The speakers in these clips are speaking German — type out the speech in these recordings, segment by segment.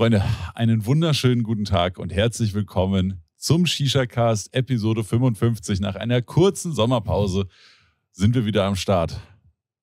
Freunde, einen wunderschönen guten Tag und herzlich willkommen zum Shisha-Cast Episode 55. Nach einer kurzen Sommerpause sind wir wieder am Start.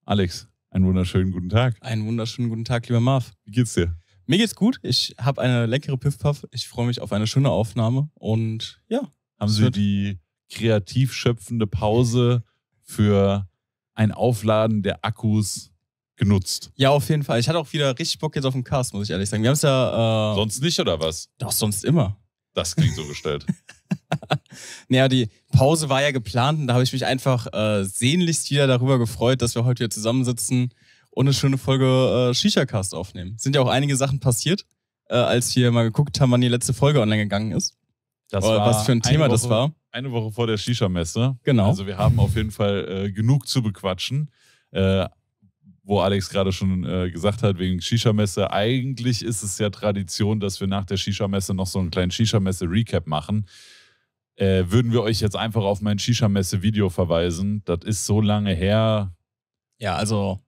Alex, einen wunderschönen guten Tag. Einen wunderschönen guten Tag, lieber Marv. Wie geht's dir? Mir geht's gut. Ich habe eine leckere Piffpuff. Ich freue mich auf eine schöne Aufnahme und ja. Haben Sie die kreativ schöpfende Pause für ein Aufladen der Akkus genutzt. Ja, auf jeden Fall. Ich hatte auch wieder richtig Bock jetzt auf den Cast, muss ich ehrlich sagen. Wir haben es ja. Äh, sonst nicht, oder was? Doch, sonst immer. Das klingt so gestellt. naja, die Pause war ja geplant und da habe ich mich einfach äh, sehnlichst wieder darüber gefreut, dass wir heute hier zusammensitzen und eine schöne Folge äh, Shisha-Cast aufnehmen. Sind ja auch einige Sachen passiert, äh, als wir mal geguckt haben, wann die letzte Folge online gegangen ist. Das war was für ein Thema Woche, das war. Eine Woche vor der Shisha-Messe. Genau. Also wir haben auf jeden Fall äh, genug zu bequatschen. Äh, wo Alex gerade schon äh, gesagt hat, wegen Shisha-Messe. Eigentlich ist es ja Tradition, dass wir nach der Shisha-Messe noch so einen kleinen Shisha-Messe-Recap machen. Äh, würden wir euch jetzt einfach auf mein Shisha-Messe-Video verweisen. Das ist so lange her. Ja, also.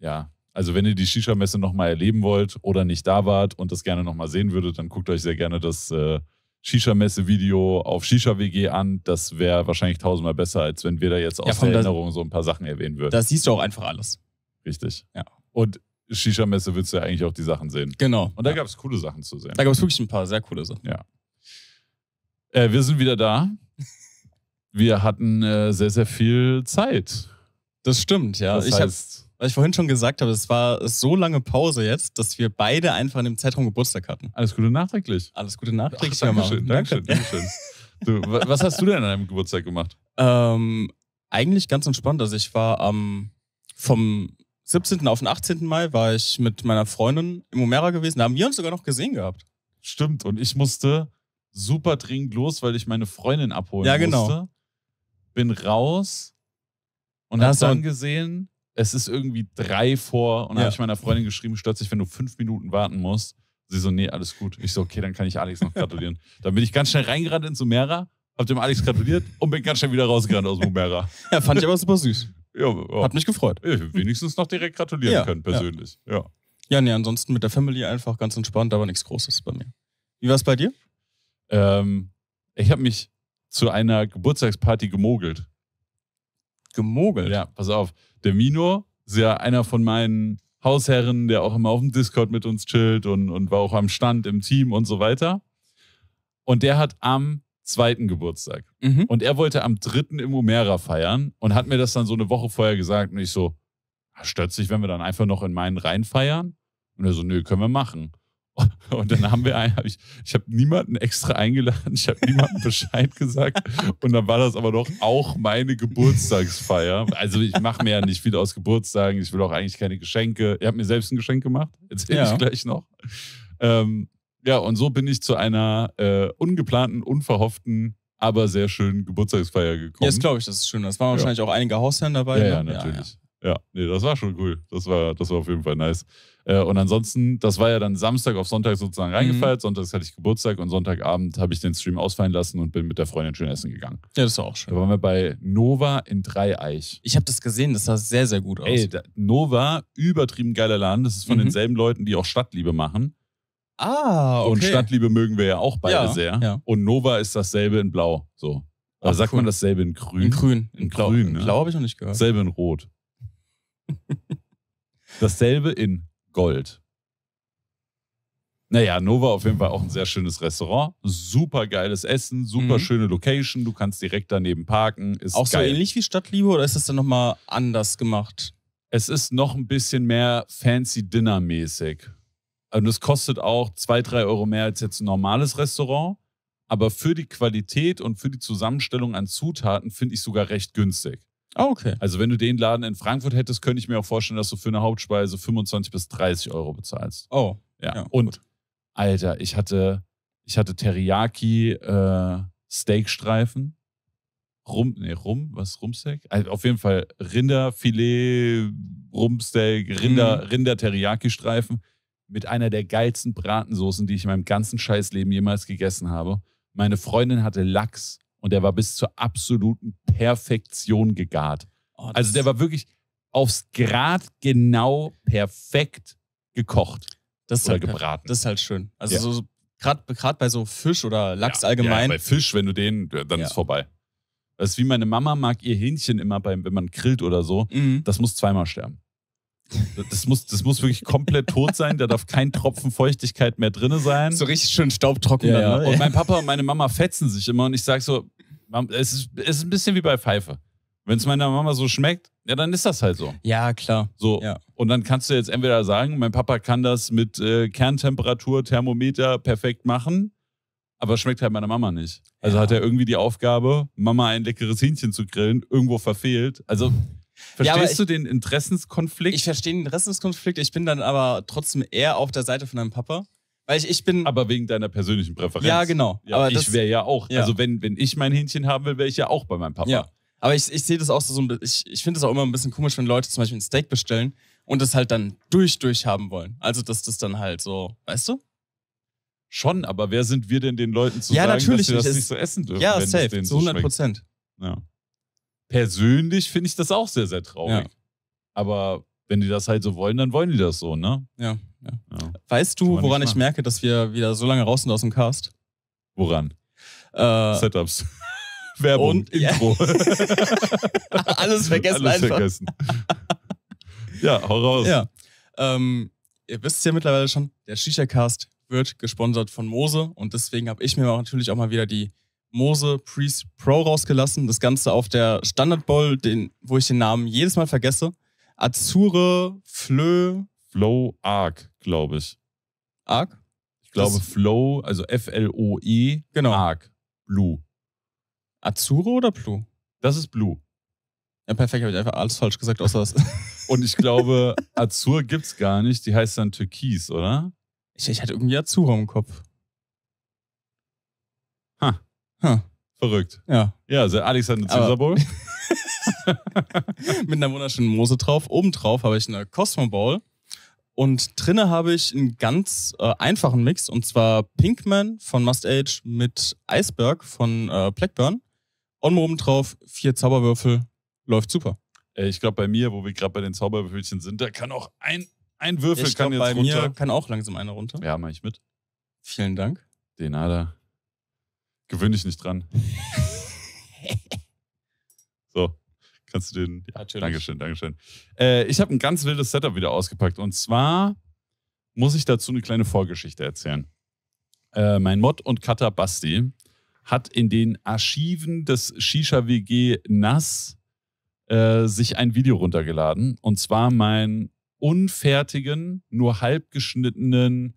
Ja, also wenn ihr die Shisha-Messe nochmal erleben wollt oder nicht da wart und das gerne nochmal sehen würdet, dann guckt euch sehr gerne das äh, Shisha-Messe-Video auf Shisha-WG an. Das wäre wahrscheinlich tausendmal besser, als wenn wir da jetzt aus ja, der Erinnerung so ein paar Sachen erwähnen würden. Das siehst du auch einfach alles. Richtig. Ja. Und Shisha-Messe willst du ja eigentlich auch die Sachen sehen. Genau. Und da ja. gab es coole Sachen zu sehen. Da gab es wirklich ein paar sehr coole Sachen. Ja. Äh, wir sind wieder da. wir hatten äh, sehr, sehr viel Zeit. Das stimmt, ja. Das ich heißt, hab, was ich vorhin schon gesagt habe, es war so lange Pause jetzt, dass wir beide einfach in dem Zeitraum Geburtstag hatten. Alles Gute nachträglich. Alles Gute nachträglich. Ach, Dankeschön, Dankeschön, Dankeschön. du, was hast du denn an deinem Geburtstag gemacht? Ähm, eigentlich ganz entspannt. Also ich war am ähm, vom 17. auf den 18. Mai war ich mit meiner Freundin im Omera gewesen. Da haben wir uns sogar noch gesehen gehabt. Stimmt, und ich musste super dringend los, weil ich meine Freundin abholen ja, genau. musste. Bin raus und da hab dann gesehen, es ist irgendwie drei vor und ja. habe ich meiner Freundin geschrieben, stört sich, wenn du fünf Minuten warten musst. Sie so, nee, alles gut. Ich so, okay, dann kann ich Alex noch gratulieren. dann bin ich ganz schnell reingerannt ins Omera, hab dem Alex gratuliert und bin ganz schnell wieder rausgerannt aus dem Omera. ja, fand ich aber super süß. Ja, ja. Hat mich gefreut. Ja, wenigstens noch direkt gratulieren ja, können, persönlich. Ja. ja. Ja, nee, ansonsten mit der Family einfach ganz entspannt, aber nichts Großes bei mir. Wie war es bei dir? Ähm, ich habe mich zu einer Geburtstagsparty gemogelt. Gemogelt? Ja, pass auf. Der Mino ist ja einer von meinen Hausherren, der auch immer auf dem Discord mit uns chillt und, und war auch am Stand im Team und so weiter. Und der hat am zweiten Geburtstag. Mhm. Und er wollte am dritten im Umera feiern und hat mir das dann so eine Woche vorher gesagt. Und ich so, ah, stört sich, wenn wir dann einfach noch in meinen rein feiern? Und er so, nö, können wir machen. Und dann haben wir einen, hab ich, ich habe niemanden extra eingeladen, ich habe niemanden Bescheid gesagt. Und dann war das aber doch auch meine Geburtstagsfeier. Also ich mache mir ja nicht viel aus Geburtstagen, ich will auch eigentlich keine Geschenke. Ihr habt mir selbst ein Geschenk gemacht, erzähle ja. ich gleich noch. Ähm, ja, und so bin ich zu einer äh, ungeplanten, unverhofften, aber sehr schönen Geburtstagsfeier gekommen. Jetzt glaube ich, das ist schön. Das waren ja. wahrscheinlich auch einige Hausherren dabei. Ja, ne? ja natürlich. Ja, ja. nee, das war schon cool. Das war, das war auf jeden Fall nice. Äh, und ansonsten, das war ja dann Samstag auf Sonntag sozusagen mhm. reingefeiert. Sonntags hatte ich Geburtstag und Sonntagabend habe ich den Stream ausfallen lassen und bin mit der Freundin schön essen gegangen. Ja, das war auch schön. Da waren wir bei Nova in Dreieich. Ich habe das gesehen, das sah sehr, sehr gut aus. Ey, da, Nova, übertrieben geiler Laden. Das ist von mhm. denselben Leuten, die auch Stadtliebe machen. Ah, okay. Und Stadtliebe mögen wir ja auch beide ja, sehr. Ja. Und Nova ist dasselbe in Blau. So. Oder Ach, sagt cool. man dasselbe in Grün? In Grün. In, Grün. Blau, Grün, ne? Blau habe ich noch nicht gehört. Dasselbe in Rot. dasselbe in Gold. Naja, Nova auf jeden Fall auch ein sehr schönes Restaurant. Super geiles Essen, super mhm. schöne Location. Du kannst direkt daneben parken. Ist auch geil. so ähnlich wie Stadtliebe oder ist das dann nochmal anders gemacht? Es ist noch ein bisschen mehr fancy dinner mäßig. Und also das kostet auch zwei, drei Euro mehr als jetzt ein normales Restaurant. Aber für die Qualität und für die Zusammenstellung an Zutaten finde ich sogar recht günstig. Ah, okay. Also, wenn du den Laden in Frankfurt hättest, könnte ich mir auch vorstellen, dass du für eine Hauptspeise 25 bis 30 Euro bezahlst. Oh. Ja. ja und, gut. Alter, ich hatte, ich hatte Teriyaki äh, Steakstreifen. Rum, nee, Rum, was Rumsteak? Also auf jeden Fall Rinderfilet, Rumsteak, Rinder, mhm. Rinder Teriyaki Streifen mit einer der geilsten Bratensoßen, die ich in meinem ganzen Scheißleben jemals gegessen habe. Meine Freundin hatte Lachs und der war bis zur absoluten Perfektion gegart. Oh, also der war wirklich aufs Grad genau perfekt gekocht das oder halt, gebraten. Das ist halt schön. Also ja. so, gerade bei so Fisch oder Lachs ja, allgemein. Ja, bei Fisch, wenn du den, dann ja. ist vorbei. Das ist wie meine Mama mag ihr Hähnchen immer, beim, wenn man grillt oder so. Mhm. Das muss zweimal sterben. Das muss, das muss wirklich komplett tot sein. Da darf kein Tropfen Feuchtigkeit mehr drin sein. So richtig schön staubtrocken. Ja, dann, ne? Und mein Papa und meine Mama fetzen sich immer und ich sage so, es ist, es ist ein bisschen wie bei Pfeife. Wenn es meiner Mama so schmeckt, ja, dann ist das halt so. Ja, klar. So. Ja. Und dann kannst du jetzt entweder sagen, mein Papa kann das mit äh, Kerntemperatur, Thermometer perfekt machen, aber schmeckt halt meiner Mama nicht. Also ja. hat er irgendwie die Aufgabe, Mama ein leckeres Hähnchen zu grillen, irgendwo verfehlt. Also Verstehst ja, du den Interessenskonflikt? Ich verstehe den Interessenskonflikt. Ich bin dann aber trotzdem eher auf der Seite von deinem Papa. Weil ich, ich bin. Aber wegen deiner persönlichen Präferenz. Ja, genau. Ja, aber ich wäre ja auch. Ja. Also, wenn, wenn ich mein Hähnchen haben will, wäre ich ja auch bei meinem Papa. Ja. Aber ich, ich sehe das auch so, ich, ich finde es auch immer ein bisschen komisch, wenn Leute zum Beispiel ein Steak bestellen und das halt dann durch, durch haben wollen. Also, dass das dann halt so, weißt du? Schon, aber wer sind wir denn den Leuten zu ja, sagen, dass sie das nicht so essen dürfen? Ja, safe, zu 100 Prozent. Ja persönlich finde ich das auch sehr, sehr traurig. Ja. Aber wenn die das halt so wollen, dann wollen die das so, ne? Ja. ja. ja. Weißt du, woran ich merke, dass wir wieder so lange raus sind aus dem Cast? Woran? Äh, Setups. Werbung, und, Intro. Alles vergessen Alles einfach. vergessen. ja, hau raus. Ja. Ähm, ihr wisst ja mittlerweile schon, der Shisha-Cast wird gesponsert von Mose und deswegen habe ich mir natürlich auch mal wieder die Mose Priest Pro rausgelassen. Das Ganze auf der Standard Bowl, den, wo ich den Namen jedes Mal vergesse. Azure Flö. Flow Arc, glaube ich. Arc? Ich glaube das Flow, also F-L-O-E. Genau. Arc. Blue. Azure oder Blue? Das ist Blue. Ja, perfekt, habe ich einfach alles falsch gesagt, außer das. Und ich glaube, Azur es gar nicht. Die heißt dann Türkis, oder? Ich, ich hatte irgendwie Azur im Kopf. Ha. Huh. Verrückt. Ja. Ja, also Alexander Caesar Bowl. Mit einer wunderschönen Mose drauf. Oben drauf habe ich eine Cosmo Bowl. Und drinne habe ich einen ganz äh, einfachen Mix und zwar Pinkman von Must Age mit Iceberg von äh, Blackburn. Und oben drauf vier Zauberwürfel. Läuft super. Äh, ich glaube, bei mir, wo wir gerade bei den Zauberwürfelchen sind, da kann auch ein, ein Würfel ich kann glaub, jetzt bei runter. Mir kann auch langsam einer runter. Ja, mach ich mit. Vielen Dank. Den Ader. Gewöhn dich nicht dran. so, kannst du den. Ja, Natürlich. Dankeschön, Dankeschön. Äh, ich habe ein ganz wildes Setup wieder ausgepackt. Und zwar muss ich dazu eine kleine Vorgeschichte erzählen. Äh, mein Mod und Cutter Basti hat in den Archiven des Shisha WG NAS äh, sich ein Video runtergeladen. Und zwar meinen unfertigen, nur halb geschnittenen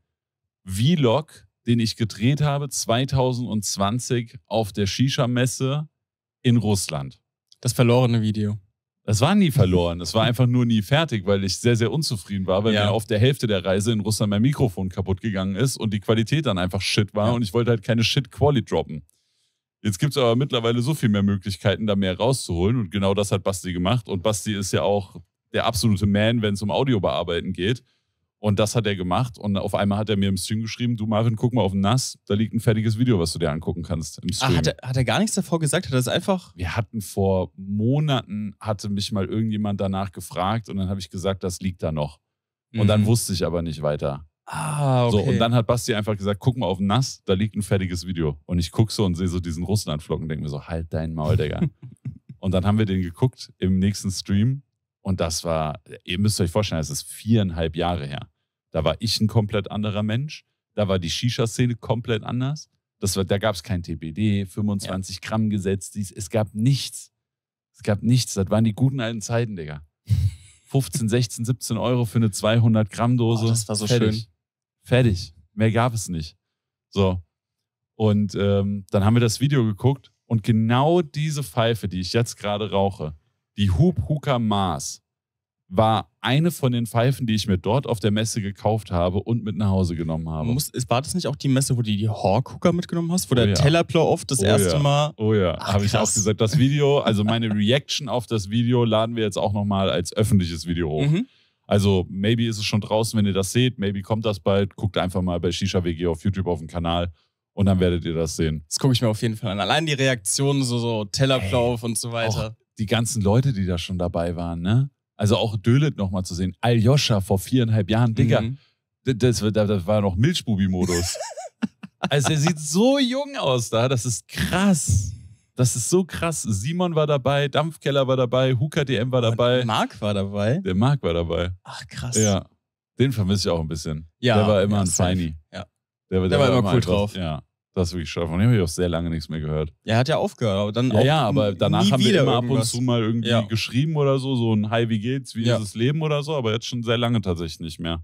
Vlog den ich gedreht habe 2020 auf der Shisha-Messe in Russland. Das verlorene Video. Das war nie verloren. Das war einfach nur nie fertig, weil ich sehr, sehr unzufrieden war, weil ja. mir auf der Hälfte der Reise in Russland mein Mikrofon kaputt gegangen ist und die Qualität dann einfach shit war ja. und ich wollte halt keine shit quality droppen. Jetzt gibt es aber mittlerweile so viel mehr Möglichkeiten, da mehr rauszuholen und genau das hat Basti gemacht und Basti ist ja auch der absolute Man, wenn es um Audiobearbeiten geht. Und das hat er gemacht und auf einmal hat er mir im Stream geschrieben, du Marvin, guck mal auf den Nass, da liegt ein fertiges Video, was du dir angucken kannst im ah, Stream. Ach, hat, er, hat er gar nichts davor gesagt? Hat er das einfach? Wir hatten vor Monaten, hatte mich mal irgendjemand danach gefragt und dann habe ich gesagt, das liegt da noch. Mhm. Und dann mhm. wusste ich aber nicht weiter. Ah, okay. So, und dann hat Basti einfach gesagt, guck mal auf den Nass, da liegt ein fertiges Video. Und ich gucke so und sehe so diesen Russlandflocken und denke mir so, halt dein Maul, Digga. und dann haben wir den geguckt im nächsten Stream und das war, ihr müsst euch vorstellen, das ist viereinhalb Jahre her. Da war ich ein komplett anderer Mensch. Da war die Shisha-Szene komplett anders. Das war, da gab es kein TPD, 25 ja. Gramm Gesetz, es gab nichts. Es gab nichts. Das waren die guten alten Zeiten, Digga. 15, 16, 17 Euro für eine 200 Gramm Dose. Oh, das war so Fertig. schön. Fertig. Mehr gab es nicht. So. Und ähm, dann haben wir das Video geguckt und genau diese Pfeife, die ich jetzt gerade rauche, die Hoop Hooker Mars war eine von den Pfeifen, die ich mir dort auf der Messe gekauft habe und mit nach Hause genommen habe. Muss, war das nicht auch die Messe, wo du die Hawk Hooker mitgenommen hast? Wo der oh ja. Tellerplow off das oh erste ja. Mal. Oh ja, habe ich auch gesagt. Das Video, also meine Reaction auf das Video, laden wir jetzt auch nochmal als öffentliches Video hoch. Mhm. Also, maybe ist es schon draußen, wenn ihr das seht. Maybe kommt das bald. Guckt einfach mal bei Shisha WG auf YouTube auf dem Kanal und dann werdet ihr das sehen. Das gucke ich mir auf jeden Fall an. Allein die Reaktionen, so, so Tellerpflauf hey, und so weiter die ganzen Leute, die da schon dabei waren, ne? Also auch Dölet nochmal zu sehen. Aljoscha vor viereinhalb Jahren, Digga. Mhm. Das, das, das, war noch Milchbubi-Modus. also er sieht so jung aus da, das ist krass. Das ist so krass. Simon war dabei, Dampfkeller war dabei, Huka DM war dabei. Und Marc war dabei. Der Marc war dabei. Ach, krass. Ja. Den vermisse ich auch ein bisschen. Ja. Der war immer ja, ein Feini. Ja. Der, der, der, war, war immer cool drauf. drauf. Ja. Das ist wirklich schade. Von dem habe ich auch sehr lange nichts mehr gehört. Er hat ja aufgehört, aber dann ja, auch. Ja, aber danach haben wir immer ab und zu mal irgendwie ja. geschrieben oder so, so ein Hi, wie geht's, wie ja. ist das Leben oder so, aber jetzt schon sehr lange tatsächlich nicht mehr.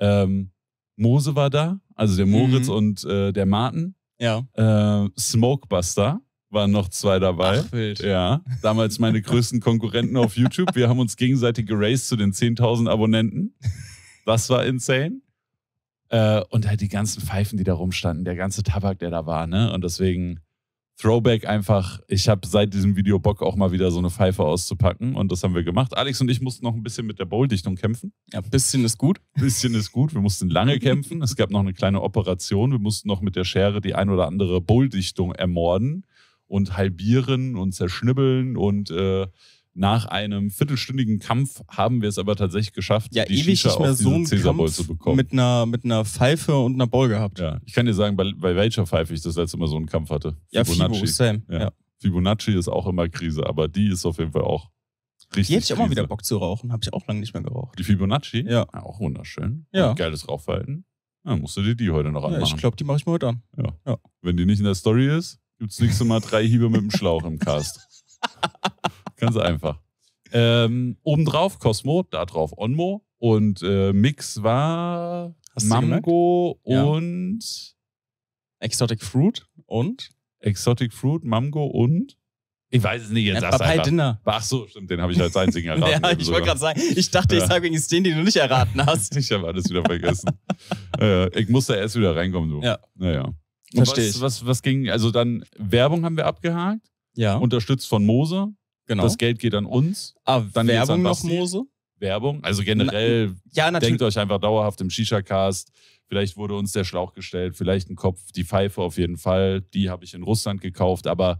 Ähm, Mose war da, also der Moritz mhm. und äh, der Martin. Ja. Äh, Smokebuster waren noch zwei dabei. Ach, wild. Ja, damals meine größten Konkurrenten auf YouTube. Wir haben uns gegenseitig geraced zu den 10.000 Abonnenten. Das war insane. Äh, und halt die ganzen Pfeifen, die da rumstanden, der ganze Tabak, der da war, ne? Und deswegen Throwback einfach. Ich habe seit diesem Video Bock, auch mal wieder so eine Pfeife auszupacken. Und das haben wir gemacht. Alex und ich mussten noch ein bisschen mit der Bowldichtung kämpfen. Ja, bisschen ist gut. Bisschen ist gut. Wir mussten lange kämpfen. Es gab noch eine kleine Operation. Wir mussten noch mit der Schere die ein oder andere Bowldichtung ermorden und halbieren und zerschnibbeln und äh, nach einem viertelstündigen Kampf haben wir es aber tatsächlich geschafft, ja, die ewig Shisha nicht mehr auf so einen Kampf zu bekommen. Mit einer, mit einer Pfeife und einer Ball gehabt. Ja, ich kann dir sagen, bei, bei welcher Pfeife ich das letzte Mal so einen Kampf hatte. Fibonacci. Ja, Fibo, same. Ja. Ja. Fibonacci ist auch immer Krise, aber die ist auf jeden Fall auch richtig. Die hätte ich auch mal wieder Bock zu rauchen, habe ich auch lange nicht mehr geraucht. Die Fibonacci? Ja. ja ah, auch wunderschön. Ja. Geiles Rauchverhalten. Ja, musst du dir die heute noch anmachen. Ja, ich glaube, die mache ich mir heute an. Ja. Wenn die nicht in der Story ist, gibt es nächste Mal drei Hiebe mit dem Schlauch im Cast. Ganz einfach. Ähm, obendrauf Cosmo, da drauf Onmo. Und äh, Mix war Hast Mango und ja. Exotic Fruit und Exotic Fruit, Mango und ich weiß es nicht, jetzt ja, sagst Dinner. Ach so, stimmt, den habe ich als einzigen erraten. ja, ich wollte gerade sagen, ich dachte, ich sage wenigstens den, den du nicht erraten hast. ich habe alles wieder vergessen. äh, ich da erst wieder reinkommen, du. Ja. Naja. Verstehe was, was, was ging, also dann Werbung haben wir abgehakt. Ja. Unterstützt von Mose. Genau. Das Geld geht an uns. Ah, dann Werbung noch, Mose? Werbung. Also generell, Na, ja, denkt euch einfach dauerhaft im Shisha-Cast. Vielleicht wurde uns der Schlauch gestellt, vielleicht ein Kopf, die Pfeife auf jeden Fall. Die habe ich in Russland gekauft, aber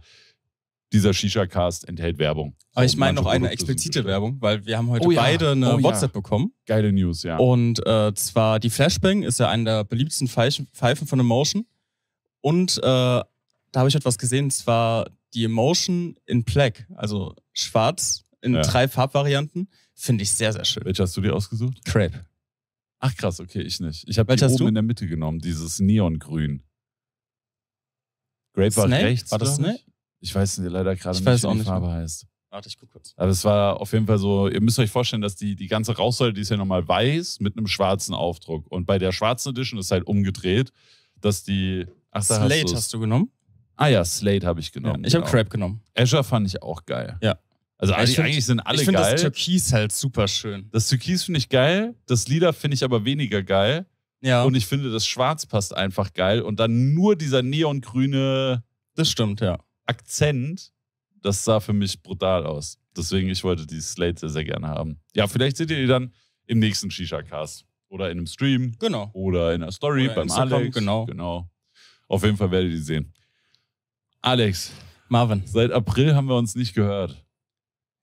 dieser Shisha-Cast enthält Werbung. Aber ich meine noch eine explizite Werbung, weil wir haben heute oh, ja. beide eine oh, WhatsApp ja. bekommen. Geile News, ja. Und äh, zwar die Flashbang ist ja eine der beliebtesten Pfeifen von Emotion. Und äh, da habe ich etwas gesehen, zwar die Emotion in Black, also schwarz in ja. drei Farbvarianten, finde ich sehr, sehr schön. Welche hast du dir ausgesucht? Crepe. Ach krass, okay, ich nicht. Ich habe die oben du? in der Mitte genommen, dieses Neongrün. Grape Snake? war rechts. War das Snake? Ich weiß leider gerade nicht, weiß wie die Farbe mehr. heißt. Warte, ich guck kurz. Aber es war auf jeden Fall so, ihr müsst euch vorstellen, dass die, die ganze Rauchsäule, die ist ja nochmal weiß mit einem schwarzen Aufdruck. Und bei der schwarzen Edition ist halt umgedreht, dass die. Ach, da Slate hast, hast du genommen? Ah ja, Slate habe ich genommen. Ja, ich habe genau. Crab genommen. Azure fand ich auch geil. Ja. Also eigentlich, find, eigentlich sind alle ich geil. Ich finde das Türkis halt super schön. Das Türkis finde ich geil, das Lila finde ich aber weniger geil. Ja. Und ich finde, das Schwarz passt einfach geil. Und dann nur dieser neongrüne. Das stimmt, ja. Akzent, das sah für mich brutal aus. Deswegen, ich wollte die Slate sehr, sehr gerne haben. Ja, vielleicht seht ihr die dann im nächsten Shisha-Cast. Oder in einem Stream. Genau. Oder in einer Story oder beim Instagram, Alex. Genau. genau. Auf jeden Fall werdet ihr die sehen. Alex. Marvin. Seit April haben wir uns nicht gehört.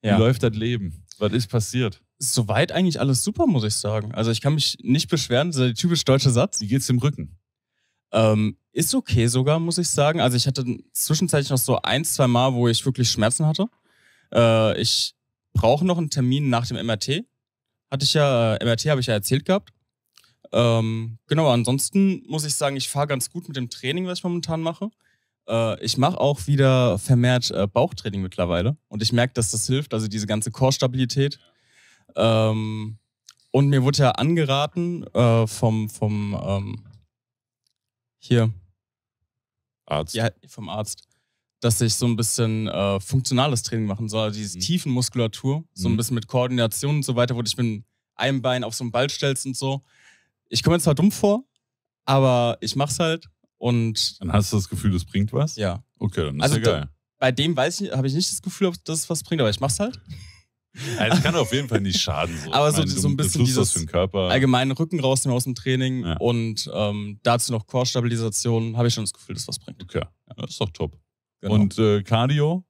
Ja. Wie läuft das Leben? Was ist passiert? Soweit eigentlich alles super, muss ich sagen. Also ich kann mich nicht beschweren. Das ist der typisch deutsche Satz. Wie geht's dem Rücken? Ähm, ist okay sogar, muss ich sagen. Also ich hatte zwischenzeitlich noch so ein, zwei Mal, wo ich wirklich Schmerzen hatte. Äh, ich brauche noch einen Termin nach dem MRT. Hatte ich ja, äh, MRT habe ich ja erzählt gehabt. Ähm, genau, ansonsten muss ich sagen, ich fahre ganz gut mit dem Training, was ich momentan mache äh, ich mache auch wieder vermehrt äh, Bauchtraining mittlerweile und ich merke, dass das hilft, also diese ganze Chorstabilität. stabilität Ähm, und mir wurde ja angeraten äh, vom, vom ähm, hier Arzt. Ja, vom Arzt, dass ich so ein bisschen äh, funktionales Training machen soll, also diese mhm. Tiefenmuskulatur, so ein mhm. bisschen mit Koordination und so weiter, wo du dich mit einem Bein auf so einen Ball stellst und so. Ich komme jetzt zwar dumm vor, aber ich mach's halt und dann hast du das Gefühl, das bringt was? Ja. Okay, dann ist also ja geil. bei dem weiß ich, habe ich nicht das Gefühl, ob das was bringt, aber ich mach's halt. es kann auf jeden Fall nicht schaden. So. Aber so, meine, so ein bisschen dieses für den Körper. allgemeinen Rücken rausnehmen aus dem Training ja. und ähm, dazu noch Core-Stabilisation, habe ich schon das Gefühl, dass was bringt. Okay, ja, das ist doch top. Genau. Und äh, Cardio?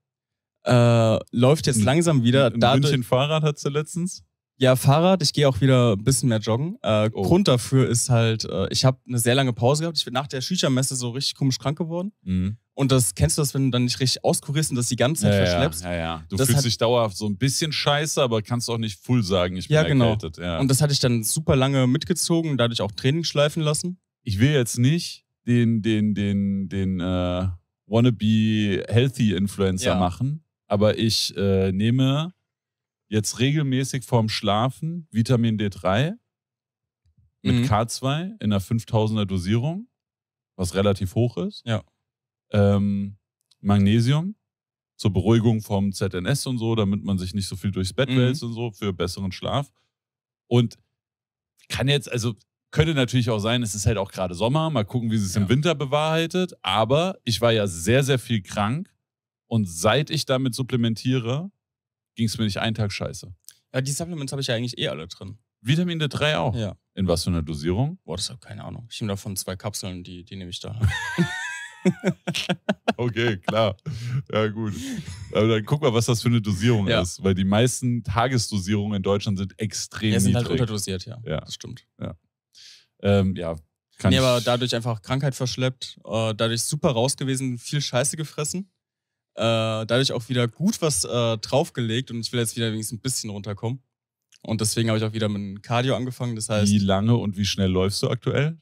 Äh, läuft jetzt langsam wieder. Ein dadurch, München Fahrrad hat du letztens? Ja, Fahrrad, ich gehe auch wieder ein bisschen mehr joggen. Äh, oh. Grund dafür ist halt, äh, ich habe eine sehr lange Pause gehabt. Ich bin nach der Shisha-Messe so richtig komisch krank geworden. Mhm. Und das kennst du das, wenn du dann nicht richtig auskurierst und das die ganze Zeit ja, verschleppst. Ja, ja, ja. Du das fühlst hat, dich dauerhaft so ein bisschen scheiße, aber kannst auch nicht full sagen, ich bin ja, genau. erkältet. Ja. Und das hatte ich dann super lange mitgezogen, dadurch auch Training schleifen lassen. Ich will jetzt nicht den, den, den, den äh, wannabe healthy Influencer ja. machen, aber ich äh, nehme jetzt regelmäßig vorm Schlafen Vitamin D3 mit mhm. K2 in einer 5000er Dosierung, was relativ hoch ist. Ja. Ähm, Magnesium zur Beruhigung vom ZNS und so, damit man sich nicht so viel durchs Bett mhm. wälzt und so für besseren Schlaf. Und kann jetzt, also könnte natürlich auch sein, es ist halt auch gerade Sommer, mal gucken, wie es ja. im Winter bewahrheitet. Aber ich war ja sehr, sehr viel krank und seit ich damit supplementiere, ging es mir nicht einen Tag scheiße. Ja, die Supplements habe ich ja eigentlich eh alle drin. Vitamin D3 auch? Ja. In was für einer Dosierung? Boah, das habe keine Ahnung. Ich nehme davon zwei Kapseln, die, die nehme ich da. okay, klar. Ja, gut. Aber dann guck mal, was das für eine Dosierung ja. ist, weil die meisten Tagesdosierungen in Deutschland sind extrem ja, sind halt niedrig. halt unterdosiert, ja. ja. Das stimmt. Ja. Ähm, ja kann nee, aber dadurch einfach Krankheit verschleppt, äh, dadurch super raus gewesen, viel Scheiße gefressen äh, dadurch auch wieder gut was äh, draufgelegt und ich will jetzt wieder wenigstens ein bisschen runterkommen. Und deswegen habe ich auch wieder mit Cardio angefangen. Das heißt, wie lange und wie schnell läufst du aktuell?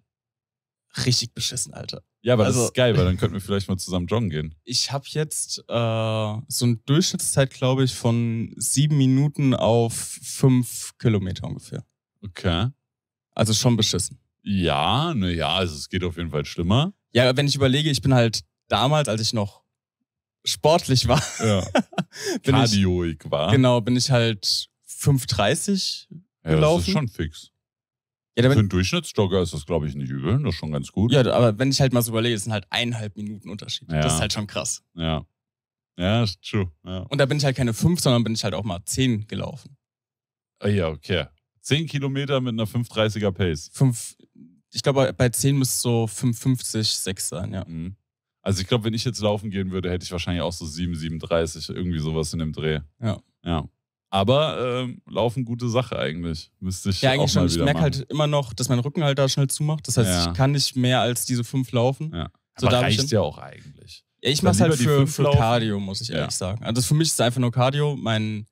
Richtig beschissen, Alter. Ja, aber also, das ist geil, weil dann könnten wir vielleicht mal zusammen joggen gehen. Ich habe jetzt äh, so eine Durchschnittszeit, glaube ich, von sieben Minuten auf fünf Kilometer ungefähr. Okay. Also schon beschissen. Ja, naja, also es geht auf jeden Fall schlimmer. Ja, wenn ich überlege, ich bin halt damals, als ich noch sportlich war. Ja. Cardioig war. Genau, bin ich halt 5,30 ja, gelaufen. Das ist schon fix. Ja, Für einen Durchschnittsjogger ist das, glaube ich, nicht übel. Das ist schon ganz gut. Ja, aber wenn ich halt mal so überlege, sind halt eineinhalb Minuten Unterschied. Ja. Das ist halt schon krass. Ja. Ja, ist true. Ja. Und da bin ich halt keine fünf, sondern bin ich halt auch mal zehn gelaufen. Oh ja, okay. Zehn Kilometer mit einer 5,30er Pace. Fünf, ich glaube, bei zehn müsste es so 5,50, 6 sein, ja. Mhm. Also ich glaube, wenn ich jetzt laufen gehen würde, hätte ich wahrscheinlich auch so 7, 37, irgendwie sowas in dem Dreh. Ja. Ja. Aber ähm, laufen gute Sache eigentlich. Müsste ich. Ja, eigentlich auch schon. Mal ich merke halt immer noch, dass mein Rücken halt da schnell zumacht. Das heißt, ja. ich kann nicht mehr als diese fünf laufen. Ja. So Aber reicht ja auch eigentlich. Ja, ich mache es halt für, für Cardio, muss ich ehrlich sagen. Also für mich ist es einfach nur Cardio. Mein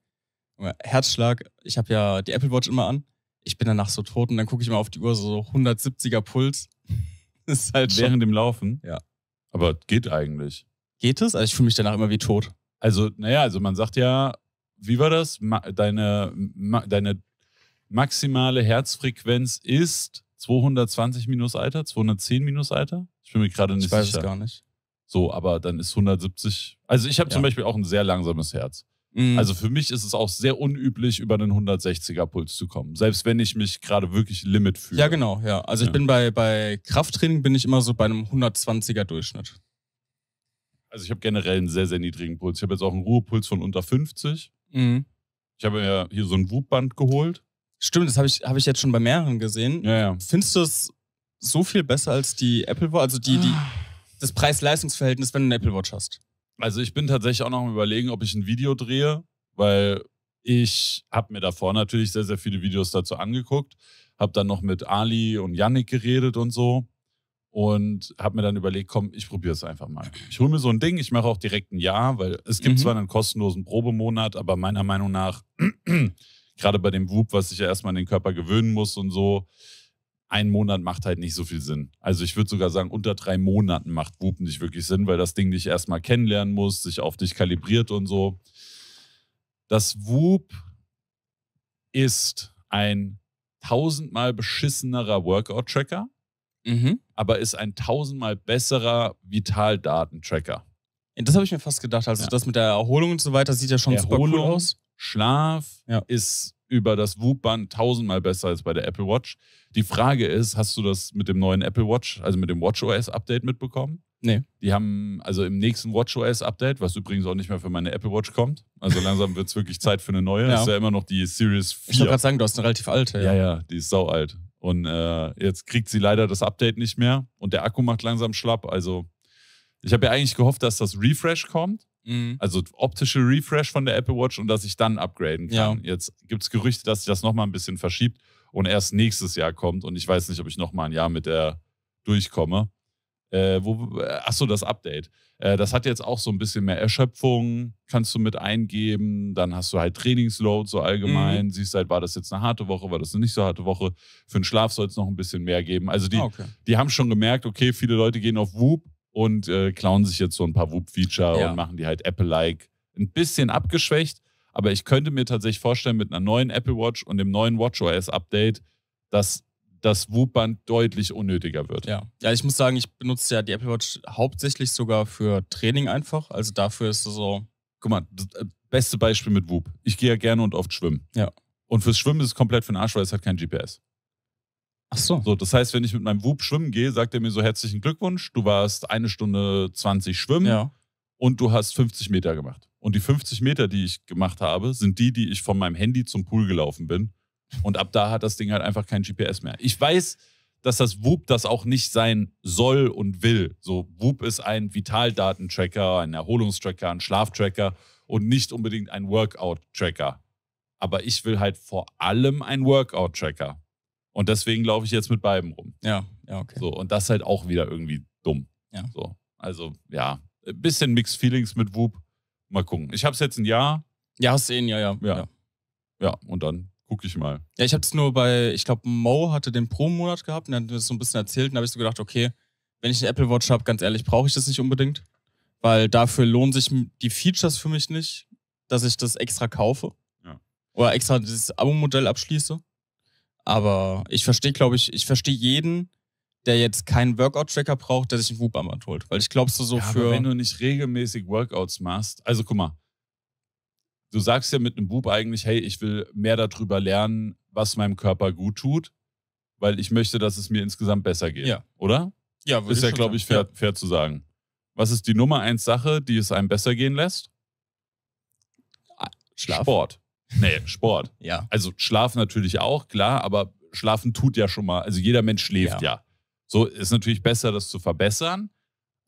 Herzschlag, ich habe ja die Apple Watch immer an. Ich bin danach so tot und dann gucke ich immer auf die Uhr, so 170er Puls. Das ist halt Während schon, dem Laufen? Ja. Aber geht eigentlich. Geht es? Also ich fühle mich danach immer wie tot. Also, naja, also man sagt ja, wie war das? deine, deine maximale Herzfrequenz ist 220 minus Alter, 210 minus Alter? Ich bin mir gerade nicht sicher. Ich weiß sicher. es gar nicht. So, aber dann ist 170. Also ich habe ja. zum Beispiel auch ein sehr langsames Herz. Mhm. Also für mich ist es auch sehr unüblich, über einen 160er Puls zu kommen, selbst wenn ich mich gerade wirklich Limit fühle. Ja, genau, ja. Also ja. ich bin bei, bei Krafttraining bin ich immer so bei einem 120er Durchschnitt. Also ich habe generell einen sehr, sehr niedrigen Puls. Ich habe jetzt auch einen Ruhepuls von unter 50. Mhm. Ich habe ja hier so ein Wubband geholt. Stimmt, das habe ich, hab ich jetzt schon bei mehreren gesehen. Ja, ja. Findest du es so viel besser als die Apple Watch? Also die, die, ah. das Preis-Leistungs-Verhältnis, wenn du eine Apple Watch hast? Also ich bin tatsächlich auch noch am überlegen, ob ich ein Video drehe, weil ich habe mir davor natürlich sehr, sehr viele Videos dazu angeguckt, habe dann noch mit Ali und Yannick geredet und so und habe mir dann überlegt, komm, ich probiere es einfach mal. Ich hole mir so ein Ding, ich mache auch direkt ein Jahr, weil es gibt mhm. zwar einen kostenlosen Probemonat, aber meiner Meinung nach, gerade bei dem Wub, was ich ja erstmal an den Körper gewöhnen muss und so, ein Monat macht halt nicht so viel Sinn. Also ich würde sogar sagen, unter drei Monaten macht Whoop nicht wirklich Sinn, weil das Ding dich erstmal kennenlernen muss, sich auf dich kalibriert und so. Das Whoop ist ein tausendmal beschissenerer Workout-Tracker, mhm. aber ist ein tausendmal besserer Vitaldaten-Tracker. Das habe ich mir fast gedacht. Also ja. das mit der Erholung und so weiter sieht ja schon Erholung, super cool aus. Schlaf ja. ist über das Whoop-Band tausendmal besser als bei der Apple Watch. Die Frage ist, hast du das mit dem neuen Apple Watch, also mit dem WatchOS-Update mitbekommen? Nee. Die haben also im nächsten WatchOS-Update, was übrigens auch nicht mehr für meine Apple Watch kommt, also langsam wird es wirklich Zeit für eine neue. Ja. Ist ja immer noch die Series 4. Ich wollte gerade sagen, du hast eine relativ alte. Ja, ja, ja die ist sau alt. Und äh, jetzt kriegt sie leider das Update nicht mehr und der Akku macht langsam schlapp. Also ich habe ja eigentlich gehofft, dass das Refresh kommt Mhm. Also optische Refresh von der Apple Watch und dass ich dann upgraden kann. Ja. Jetzt gibt es Gerüchte, dass sich das nochmal ein bisschen verschiebt und erst nächstes Jahr kommt. Und ich weiß nicht, ob ich nochmal ein Jahr mit der durchkomme. Äh, wo, äh, achso, das Update. Äh, das hat jetzt auch so ein bisschen mehr Erschöpfung, kannst du mit eingeben. Dann hast du halt Trainingsload so allgemein. Mhm. Siehst halt, war das jetzt eine harte Woche, war das eine nicht so harte Woche. Für den Schlaf soll es noch ein bisschen mehr geben. Also die, ah, okay. die haben schon gemerkt, okay, viele Leute gehen auf Whoop und äh, klauen sich jetzt so ein paar Whoop-Feature ja. und machen die halt Apple-like ein bisschen abgeschwächt. Aber ich könnte mir tatsächlich vorstellen, mit einer neuen Apple Watch und dem neuen WatchOS-Update, dass das Whoop-Band deutlich unnötiger wird. Ja. ja, ich muss sagen, ich benutze ja die Apple Watch hauptsächlich sogar für Training einfach. Also dafür ist es so. Guck mal, das äh, beste Beispiel mit Whoop. Ich gehe ja gerne und oft schwimmen. Ja. Und fürs Schwimmen ist es komplett für den Arsch, weil es hat kein GPS. Ach so. so. Das heißt, wenn ich mit meinem Wub schwimmen gehe, sagt er mir so herzlichen Glückwunsch, du warst eine Stunde 20 schwimmen ja. und du hast 50 Meter gemacht. Und die 50 Meter, die ich gemacht habe, sind die, die ich von meinem Handy zum Pool gelaufen bin. Und ab da hat das Ding halt einfach kein GPS mehr. Ich weiß, dass das Whoop das auch nicht sein soll und will. So, Whoop ist ein Vitaldatentracker, ein Erholungstracker, ein Schlaftracker und nicht unbedingt ein Workout-Tracker. Aber ich will halt vor allem ein Workout-Tracker und deswegen laufe ich jetzt mit beiden rum. Ja, ja, okay. So, und das ist halt auch wieder irgendwie dumm. Ja. So, also, ja. Ein bisschen Mixed Feelings mit Whoop. Mal gucken. Ich habe es jetzt ein Jahr. Ja, hast du eh ihn, ja, ja. Ja, ja. ja und dann gucke ich mal. Ja, ich habe es nur bei, ich glaube, Mo hatte den Pro-Monat gehabt und dann hat mir das so ein bisschen erzählt und habe ich so gedacht, okay, wenn ich eine Apple Watch habe, ganz ehrlich, brauche ich das nicht unbedingt, weil dafür lohnen sich die Features für mich nicht, dass ich das extra kaufe ja. oder extra dieses Abo-Modell abschließe. Aber ich verstehe, glaube ich, ich verstehe jeden, der jetzt keinen Workout-Tracker braucht, der sich einen Whoop-Armband holt. Weil ich glaube, so, so ja, für. Aber wenn du nicht regelmäßig Workouts machst, also guck mal, du sagst ja mit einem Whoop eigentlich, hey, ich will mehr darüber lernen, was meinem Körper gut tut, weil ich möchte, dass es mir insgesamt besser geht. Ja. Oder? Ja, Ist ja, glaube ich, fair, ja. fair zu sagen. Was ist die Nummer eins Sache, die es einem besser gehen lässt? Schlaf. Sport. Nee, Sport. ja. Also Schlaf natürlich auch, klar, aber Schlafen tut ja schon mal, also jeder Mensch schläft ja. ja. So ist natürlich besser, das zu verbessern.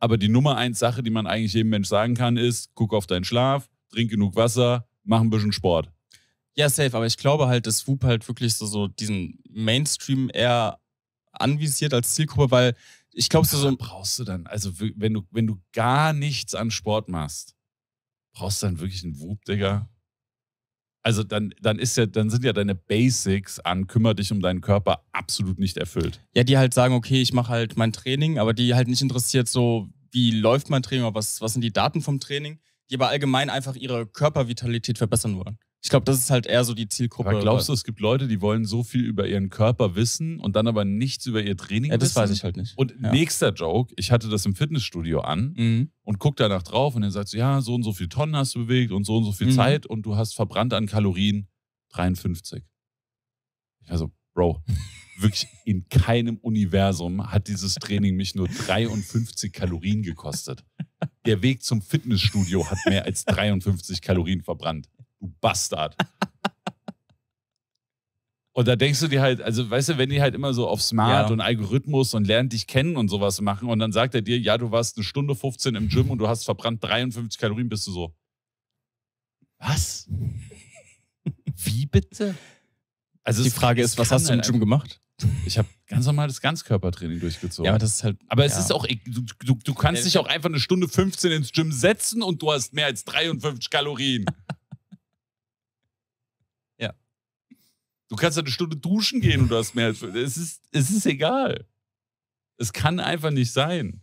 Aber die Nummer eins Sache, die man eigentlich jedem Mensch sagen kann, ist, guck auf deinen Schlaf, trink genug Wasser, mach ein bisschen Sport. Ja, safe, aber ich glaube halt, dass Whoop halt wirklich so, so diesen Mainstream eher anvisiert als Zielgruppe, weil ich glaube, so, so brauchst du dann, also wenn du, wenn du gar nichts an Sport machst, brauchst du dann wirklich einen Whoop, Digga? Also dann, dann ist ja, dann sind ja deine Basics an kümmere dich um deinen Körper absolut nicht erfüllt. Ja, die halt sagen, okay, ich mache halt mein Training, aber die halt nicht interessiert, so wie läuft mein Training oder was, was sind die Daten vom Training, die aber allgemein einfach ihre Körpervitalität verbessern wollen. Ich glaube, das ist halt eher so die Zielgruppe. Aber glaubst du, es gibt Leute, die wollen so viel über ihren Körper wissen und dann aber nichts über ihr Training ja, das wissen? Das weiß ich halt nicht. Und ja. nächster Joke, ich hatte das im Fitnessstudio an mhm. und guck danach drauf und dann sagst du, ja, so und so viel Tonnen hast du bewegt und so und so viel mhm. Zeit und du hast verbrannt an Kalorien 53. Also, Bro, wirklich in keinem Universum hat dieses Training mich nur 53 Kalorien gekostet. Der Weg zum Fitnessstudio hat mehr als 53 Kalorien verbrannt du Bastard. Und da denkst du dir halt, also weißt du, wenn die halt immer so auf Smart ja. und Algorithmus und lernt dich kennen und sowas machen und dann sagt er dir, ja, du warst eine Stunde 15 im Gym und du hast verbrannt 53 Kalorien, bist du so. Was? Wie bitte? Also die Frage ist, was hast du im halt Gym gemacht? Ich habe ganz normales Ganzkörpertraining durchgezogen. Ja, aber das ist halt. Aber es ja. ist auch, e, du, du, du kannst dich auch einfach eine Stunde 15 ins Gym setzen und du hast mehr als 53 Kalorien. Du kannst ja halt eine Stunde duschen gehen und du hast mehr als. Es ist, es ist egal. Es kann einfach nicht sein.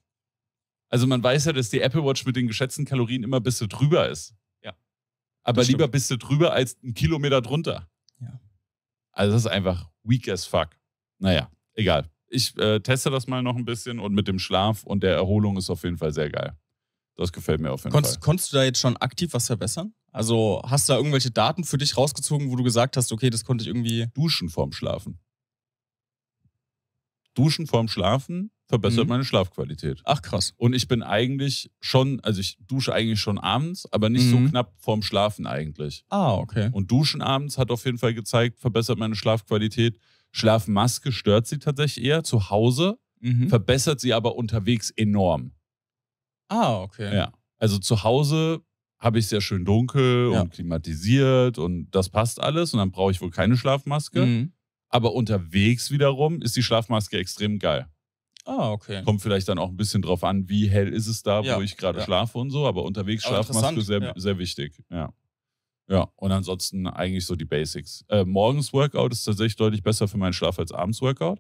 Also man weiß ja, dass die Apple Watch mit den geschätzten Kalorien immer ein bisschen drüber ist. Ja. Aber lieber ein bisschen drüber als ein Kilometer drunter. Ja. Also das ist einfach weak as fuck. Naja, egal. Ich äh, teste das mal noch ein bisschen und mit dem Schlaf und der Erholung ist auf jeden Fall sehr geil. Das gefällt mir auf jeden Konntest, Fall. Konntest du da jetzt schon aktiv was verbessern? Also hast du da irgendwelche Daten für dich rausgezogen, wo du gesagt hast, okay, das konnte ich irgendwie. Duschen vorm Schlafen. Duschen vorm Schlafen verbessert mhm. meine Schlafqualität. Ach krass. Und ich bin eigentlich schon, also ich dusche eigentlich schon abends, aber nicht mhm. so knapp vorm Schlafen eigentlich. Ah, okay. Und Duschen abends hat auf jeden Fall gezeigt, verbessert meine Schlafqualität. Schlafmaske stört sie tatsächlich eher zu Hause, mhm. verbessert sie aber unterwegs enorm. Ah, okay. Ja. Also zu Hause habe ich sehr schön dunkel ja. und klimatisiert und das passt alles und dann brauche ich wohl keine Schlafmaske. Mhm. Aber unterwegs wiederum ist die Schlafmaske extrem geil. Ah, okay. Kommt vielleicht dann auch ein bisschen drauf an, wie hell ist es da, ja. wo ich gerade ja. schlafe und so, aber unterwegs aber Schlafmaske sehr, sehr wichtig. Ja. Ja, und ansonsten eigentlich so die Basics. Äh, morgens Workout ist tatsächlich deutlich besser für meinen Schlaf als abends Workout.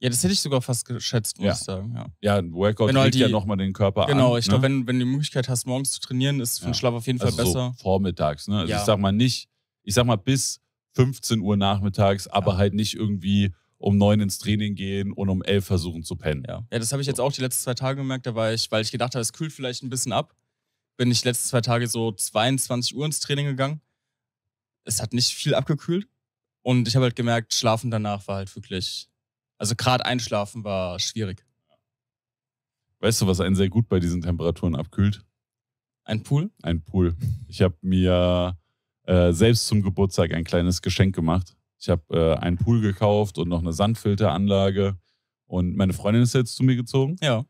Ja, das hätte ich sogar fast geschätzt, muss ja. ich sagen. Ja, ja ein Workout wenn halt ja nochmal den Körper genau, an. Genau, ich ne? glaube, wenn, wenn du die Möglichkeit hast, morgens zu trainieren, ist für den Schlaf auf jeden also Fall so besser. vormittags, ne? Also ich sag mal nicht, ich sag mal bis 15 Uhr nachmittags, aber halt nicht irgendwie um neun ins Training gehen und um elf versuchen zu pennen. Ja, ja das habe ich jetzt auch die letzten zwei Tage gemerkt, da war ich, weil ich gedacht habe, es kühlt vielleicht ein bisschen ab, bin ich die letzten zwei Tage so 22 Uhr ins Training gegangen. Es hat nicht viel abgekühlt und ich habe halt gemerkt, Schlafen danach war halt wirklich also gerade einschlafen war schwierig. Weißt du, was einen sehr gut bei diesen Temperaturen abkühlt? Ein Pool? Ein Pool. Ich habe mir äh, selbst zum Geburtstag ein kleines Geschenk gemacht. Ich habe äh, einen Pool gekauft und noch eine Sandfilteranlage. Und meine Freundin ist jetzt zu mir gezogen. Ja.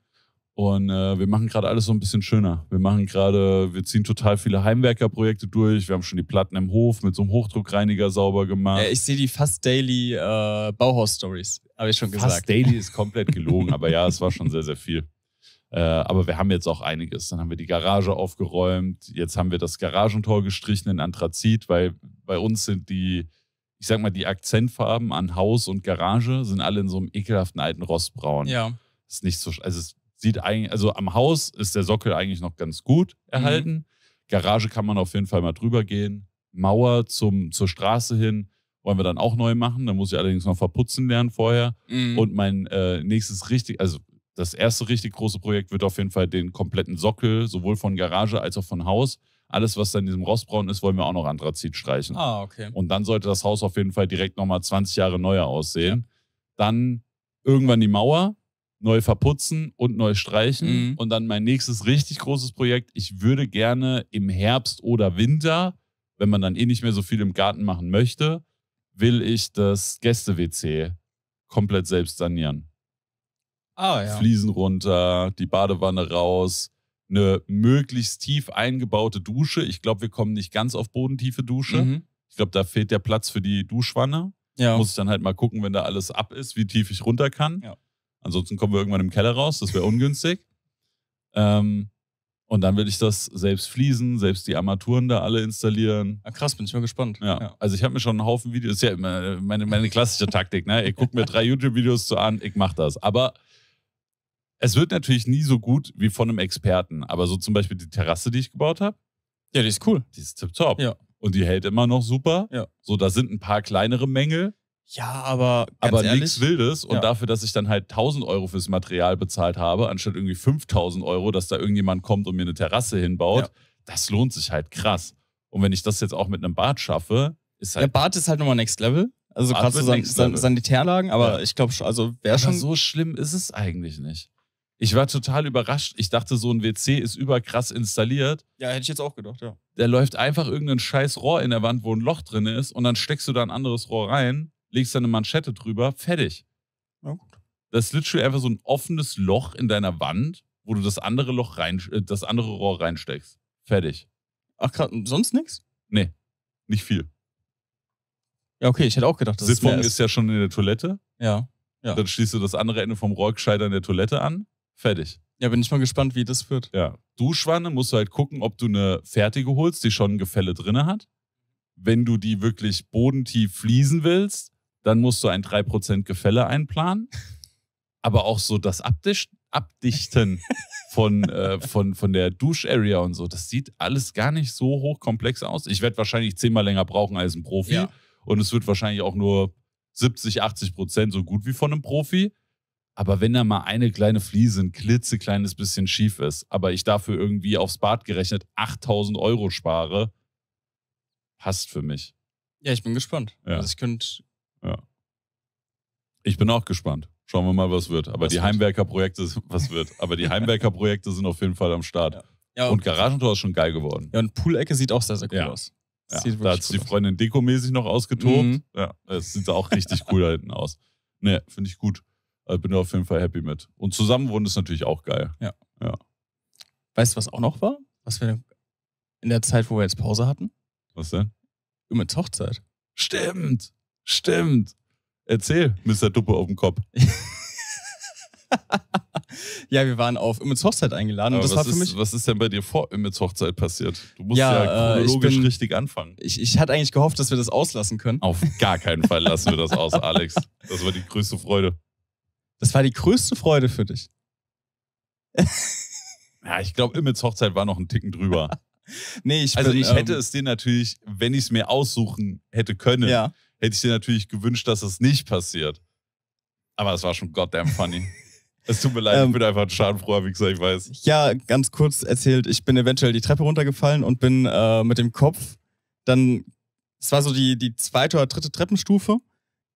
Und äh, wir machen gerade alles so ein bisschen schöner. Wir machen gerade, wir ziehen total viele Heimwerkerprojekte durch. Wir haben schon die Platten im Hof mit so einem Hochdruckreiniger sauber gemacht. Ja, ich sehe die fast daily äh, Bauhaus-Stories, habe ich schon fast gesagt. Fast daily ist komplett gelogen, aber ja, es war schon sehr, sehr viel. Äh, aber wir haben jetzt auch einiges. Dann haben wir die Garage aufgeräumt. Jetzt haben wir das Garagentor gestrichen in Anthrazit, weil bei uns sind die, ich sag mal, die Akzentfarben an Haus und Garage sind alle in so einem ekelhaften alten Rostbraun. Ja. Ist nicht so, also es sieht eigentlich, also am Haus ist der Sockel eigentlich noch ganz gut mhm. erhalten. Mhm. Garage kann man auf jeden Fall mal drüber gehen. Mauer zum, zur Straße hin wollen wir dann auch neu machen. Da muss ich allerdings noch verputzen lernen vorher. Mhm. Und mein äh, nächstes richtig, also das erste richtig große Projekt wird auf jeden Fall den kompletten Sockel, sowohl von Garage als auch von Haus. Alles, was dann in diesem Rostbraun ist, wollen wir auch noch Anthrazit streichen. Ah, okay. Und dann sollte das Haus auf jeden Fall direkt nochmal 20 Jahre neuer aussehen. Ja. Dann irgendwann die Mauer, neu verputzen und neu streichen. Mhm. Und dann mein nächstes richtig großes Projekt. Ich würde gerne im Herbst oder Winter, wenn man dann eh nicht mehr so viel im Garten machen möchte, will ich das Gäste-WC komplett selbst sanieren. Ah, ja. Fliesen runter, die Badewanne raus, eine möglichst tief eingebaute Dusche. Ich glaube, wir kommen nicht ganz auf bodentiefe Dusche. Mhm. Ich glaube, da fehlt der Platz für die Duschwanne. Ja. Muss ich dann halt mal gucken, wenn da alles ab ist, wie tief ich runter kann. Ja. Ansonsten kommen wir irgendwann im Keller raus, das wäre ungünstig. Ähm, und dann will ich das selbst fließen, selbst die Armaturen da alle installieren. Ah, krass, bin ich mal gespannt. Ja. ja. Also ich habe mir schon einen Haufen Videos, ja äh, meine, meine klassische Taktik, ne? Ich gucke mir drei YouTube-Videos zu an, ich mache das. Aber es wird natürlich nie so gut wie von einem Experten. Aber so zum Beispiel die Terrasse, die ich gebaut habe. Ja, die ist cool. Die ist tipptopp. Ja. Und die hält immer noch super. Ja. So, da sind ein paar kleinere Mängel. Ja, aber aber nichts Wildes und ja. dafür, dass ich dann halt 1000 Euro fürs Material bezahlt habe, anstatt irgendwie 5000 Euro, dass da irgendjemand kommt und mir eine Terrasse hinbaut, ja. das lohnt sich halt krass. Und wenn ich das jetzt auch mit einem Bad schaffe, ist halt. Der Bad ist halt nochmal Next Level. Also gerade so San San Sanitärlagen, aber ja. ich glaube, schon, also wäre schon. So schlimm ist es eigentlich nicht. Ich war total überrascht. Ich dachte, so ein WC ist überkrass installiert. Ja, hätte ich jetzt auch gedacht, ja. Der läuft einfach irgendein scheiß Rohr in der Wand, wo ein Loch drin ist, und dann steckst du da ein anderes Rohr rein legst da eine Manschette drüber, fertig. Na gut. Das ist literally einfach so ein offenes Loch in deiner Wand, wo du das andere Loch rein, äh, das andere Rohr reinsteckst. Fertig. Ach, gerade sonst nichts? Nee, nicht viel. Ja, okay, ich hätte auch gedacht, dass Siphon es ist. ist ja schon in der Toilette. Ja. ja. Dann schließt du das andere Ende vom Rohrgescheiter in der Toilette an. Fertig. Ja, bin ich mal gespannt, wie das wird. Ja. Duschwanne musst du halt gucken, ob du eine fertige holst, die schon ein Gefälle drinne hat. Wenn du die wirklich bodentief fließen willst, dann musst du ein 3% Gefälle einplanen. Aber auch so das Abdichten von, äh, von, von der Dusch-Area und so, das sieht alles gar nicht so hochkomplex aus. Ich werde wahrscheinlich zehnmal länger brauchen als ein Profi. Ja. Und es wird wahrscheinlich auch nur 70, 80 Prozent so gut wie von einem Profi. Aber wenn da mal eine kleine Fliese ein klitzekleines bisschen schief ist, aber ich dafür irgendwie aufs Bad gerechnet 8000 Euro spare, passt für mich. Ja, ich bin gespannt. Ja. Also ich könnte ja. Ich bin auch gespannt. Schauen wir mal, was wird. Aber was die Heimwerker-Projekte, was wird. Aber die Heimwerker-Projekte sind auf jeden Fall am Start. Ja. Ja, und, und Garagentor ist schon geil geworden. Ja, und Poolecke sieht auch sehr, sehr cool ja. aus. Ja, da hat cool die Freundin dekomäßig noch ausgetobt. Mhm. Ja, es sieht auch richtig cool da hinten aus. Ne, finde ich gut. Also bin da auf jeden Fall happy mit. Und zusammenwohnen ist natürlich auch geil. Ja. ja. Weißt du, was auch noch war? Was wir in der Zeit, wo wir jetzt Pause hatten? Was denn? Immer Hochzeit. Stimmt. Stimmt. Erzähl, Mr. Duppe auf dem Kopf. ja, wir waren auf Immets Hochzeit eingeladen. und das war für mich was ist denn bei dir vor Immets Hochzeit passiert? Du musst ja, ja äh, chronologisch bin, richtig anfangen. Ich, ich hatte eigentlich gehofft, dass wir das auslassen können. Auf gar keinen Fall lassen wir das aus, Alex. Das war die größte Freude. Das war die größte Freude für dich. ja, ich glaube, Immets Hochzeit war noch einen Ticken drüber. nee, ich also bin, Also ich ähm, hätte es dir natürlich, wenn ich es mir aussuchen hätte können, ja hätte ich dir natürlich gewünscht, dass das nicht passiert. Aber es war schon goddamn funny. Es tut mir leid, ähm, ich bin einfach ein schadenfroher gesagt, ich weiß. Ja, ganz kurz erzählt, ich bin eventuell die Treppe runtergefallen und bin äh, mit dem Kopf dann, es war so die, die zweite oder dritte Treppenstufe,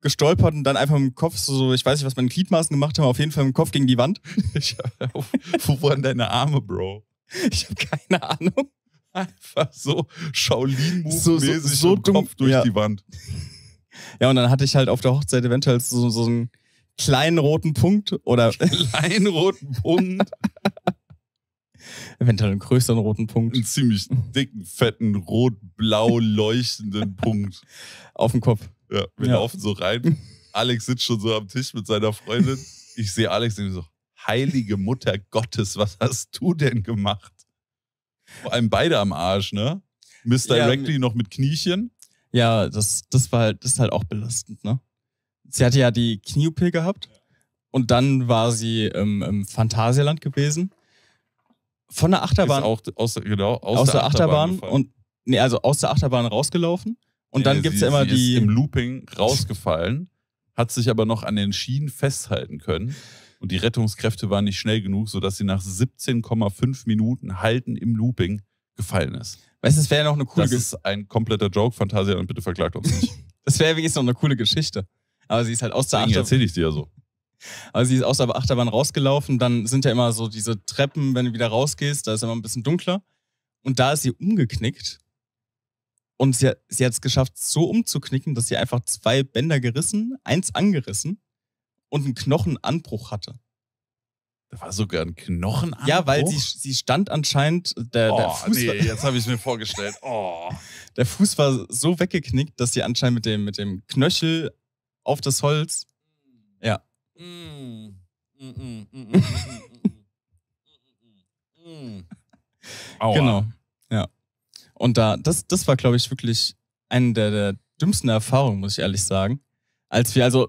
gestolpert und dann einfach mit dem Kopf, so, ich weiß nicht, was meine Gliedmaßen gemacht haben, auf jeden Fall mit dem Kopf gegen die Wand. Ich hab, wo waren deine Arme, Bro? Ich habe keine Ahnung. Einfach so Shaolin-Move-mäßig so, so, so Kopf durch ja. die Wand. Ja, und dann hatte ich halt auf der Hochzeit eventuell so, so einen kleinen roten Punkt oder. Kleinen roten Punkt. eventuell einen größeren roten Punkt. Einen ziemlich dicken, fetten, rot-blau leuchtenden Punkt. Auf dem Kopf. Ja, wir ja. laufen so rein. Alex sitzt schon so am Tisch mit seiner Freundin. Ich sehe Alex und ich so, heilige Mutter Gottes, was hast du denn gemacht? Vor allem beide am Arsch, ne? Miss Directly ne noch mit Kniechen. Ja, das, das war halt, das ist halt auch belastend, ne? Sie hatte ja die knie gehabt und dann war sie ähm, im Phantasialand gewesen. Von der Achterbahn. Ist auch aus, genau, aus, aus der, der Achterbahn, Achterbahn und nee, also aus der Achterbahn rausgelaufen. Und nee, dann gibt es ja immer sie die. Ist Im Looping rausgefallen, hat sich aber noch an den Schienen festhalten können. Und die Rettungskräfte waren nicht schnell genug, sodass sie nach 17,5 Minuten Halten im Looping gefallen ist. Weißt du, es wäre ja noch eine coole Das ist ein kompletter Joke, Fantasia, und bitte verklagt uns nicht. Das wäre wenigstens noch eine coole Geschichte. Aber sie ist halt aus der Deswegen Achterbahn. erzähle ich dir ja so. Aber sie ist aus der Achterbahn rausgelaufen, dann sind ja immer so diese Treppen, wenn du wieder rausgehst, da ist immer ein bisschen dunkler. Und da ist sie umgeknickt. Und sie, sie hat es geschafft, so umzuknicken, dass sie einfach zwei Bänder gerissen, eins angerissen und einen Knochenanbruch hatte. Da war sogar ein Knochen. Ja, weil sie, sie stand anscheinend. Der, oh, der Fuß nee, war, jetzt habe ich es mir vorgestellt. Oh. Der Fuß war so weggeknickt, dass sie anscheinend mit dem, mit dem Knöchel auf das Holz. Ja. genau. Ja. Und da, das, das war, glaube ich, wirklich eine der, der dümmsten Erfahrungen, muss ich ehrlich sagen. Als wir also.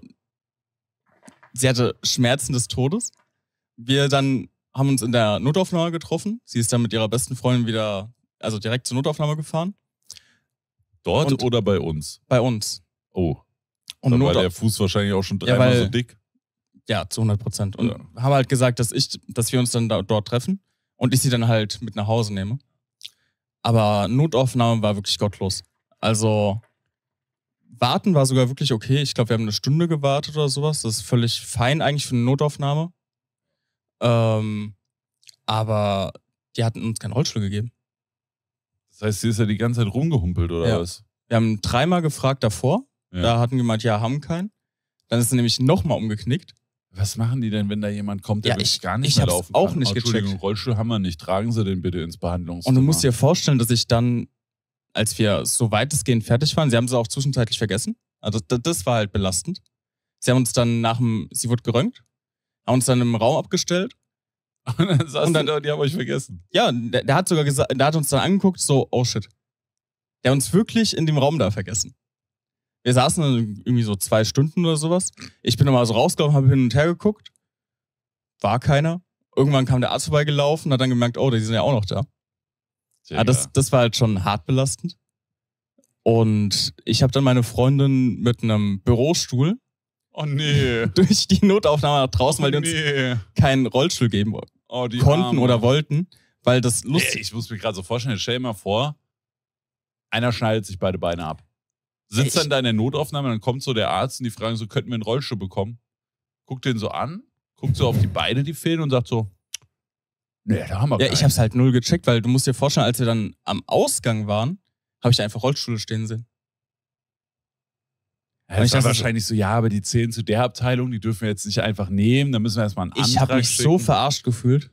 Sie hatte Schmerzen des Todes wir dann haben uns in der Notaufnahme getroffen. Sie ist dann mit ihrer besten Freundin wieder, also direkt zur Notaufnahme gefahren. Dort und oder bei uns? Bei uns. Oh. Und dann war der Fuß wahrscheinlich auch schon dreimal ja, weil, so dick. Ja, zu 100 Prozent. Und ja. haben halt gesagt, dass ich, dass wir uns dann da, dort treffen und ich sie dann halt mit nach Hause nehme. Aber Notaufnahme war wirklich gottlos. Also warten war sogar wirklich okay. Ich glaube, wir haben eine Stunde gewartet oder sowas. Das ist völlig fein eigentlich für eine Notaufnahme. Ähm, aber die hatten uns keinen Rollstuhl gegeben. Das heißt, sie ist ja die ganze Zeit rumgehumpelt, oder ja. was? Wir haben dreimal gefragt davor. Ja. Da hatten gemeint, ja, haben keinen. Dann ist sie nämlich nochmal umgeknickt. Was machen die denn, wenn da jemand kommt, der ja, ich, gar nicht ich mehr laufen auch Nicht oh, Entschuldigung, gecheckt. Rollstuhl haben wir nicht. Tragen Sie den bitte ins Behandlungszimmer. Und du musst dir vorstellen, dass ich dann, als wir so weitestgehend fertig waren, sie haben sie auch zwischenzeitlich vergessen. Also das, war halt belastend. Sie haben uns dann nach dem, sie wurde geröntgt, haben uns dann im Raum abgestellt. Und dann saßen und dann, da, die haben euch vergessen. Ja, der, der hat sogar gesagt, der hat uns dann angeguckt, so, oh shit. Der hat uns wirklich in dem Raum da vergessen. Wir saßen dann irgendwie so zwei Stunden oder sowas. Ich bin nochmal so rausgekommen, habe hin und her geguckt. War keiner. Irgendwann kam der Arzt vorbeigelaufen, hat dann gemerkt, oh, die sind ja auch noch da. Sehr ja, das, das war halt schon hart belastend. Und ich habe dann meine Freundin mit einem Bürostuhl Oh nee. durch die Notaufnahme nach draußen, oh, weil die uns oh, keinen Rollstuhl geben oh, konnten Arme. oder wollten, weil das lustig. Nee, ich muss mir gerade so vorstellen, stell dir mal vor, einer schneidet sich beide Beine ab. Sitzt ich dann da in der Notaufnahme, dann kommt so der Arzt und die fragen so, könnten wir einen Rollstuhl bekommen? Guckt den so an, guckt so auf die Beine, die fehlen und sagt so, nee, da haben wir Ja, keinen. ich hab's halt null gecheckt, weil du musst dir vorstellen, als wir dann am Ausgang waren, habe ich da einfach Rollstuhl stehen sehen. Ja, das war wahrscheinlich so, ja, aber die zählen zu der Abteilung, die dürfen wir jetzt nicht einfach nehmen, da müssen wir erstmal einen Antrag Ich habe mich schicken. so verarscht gefühlt.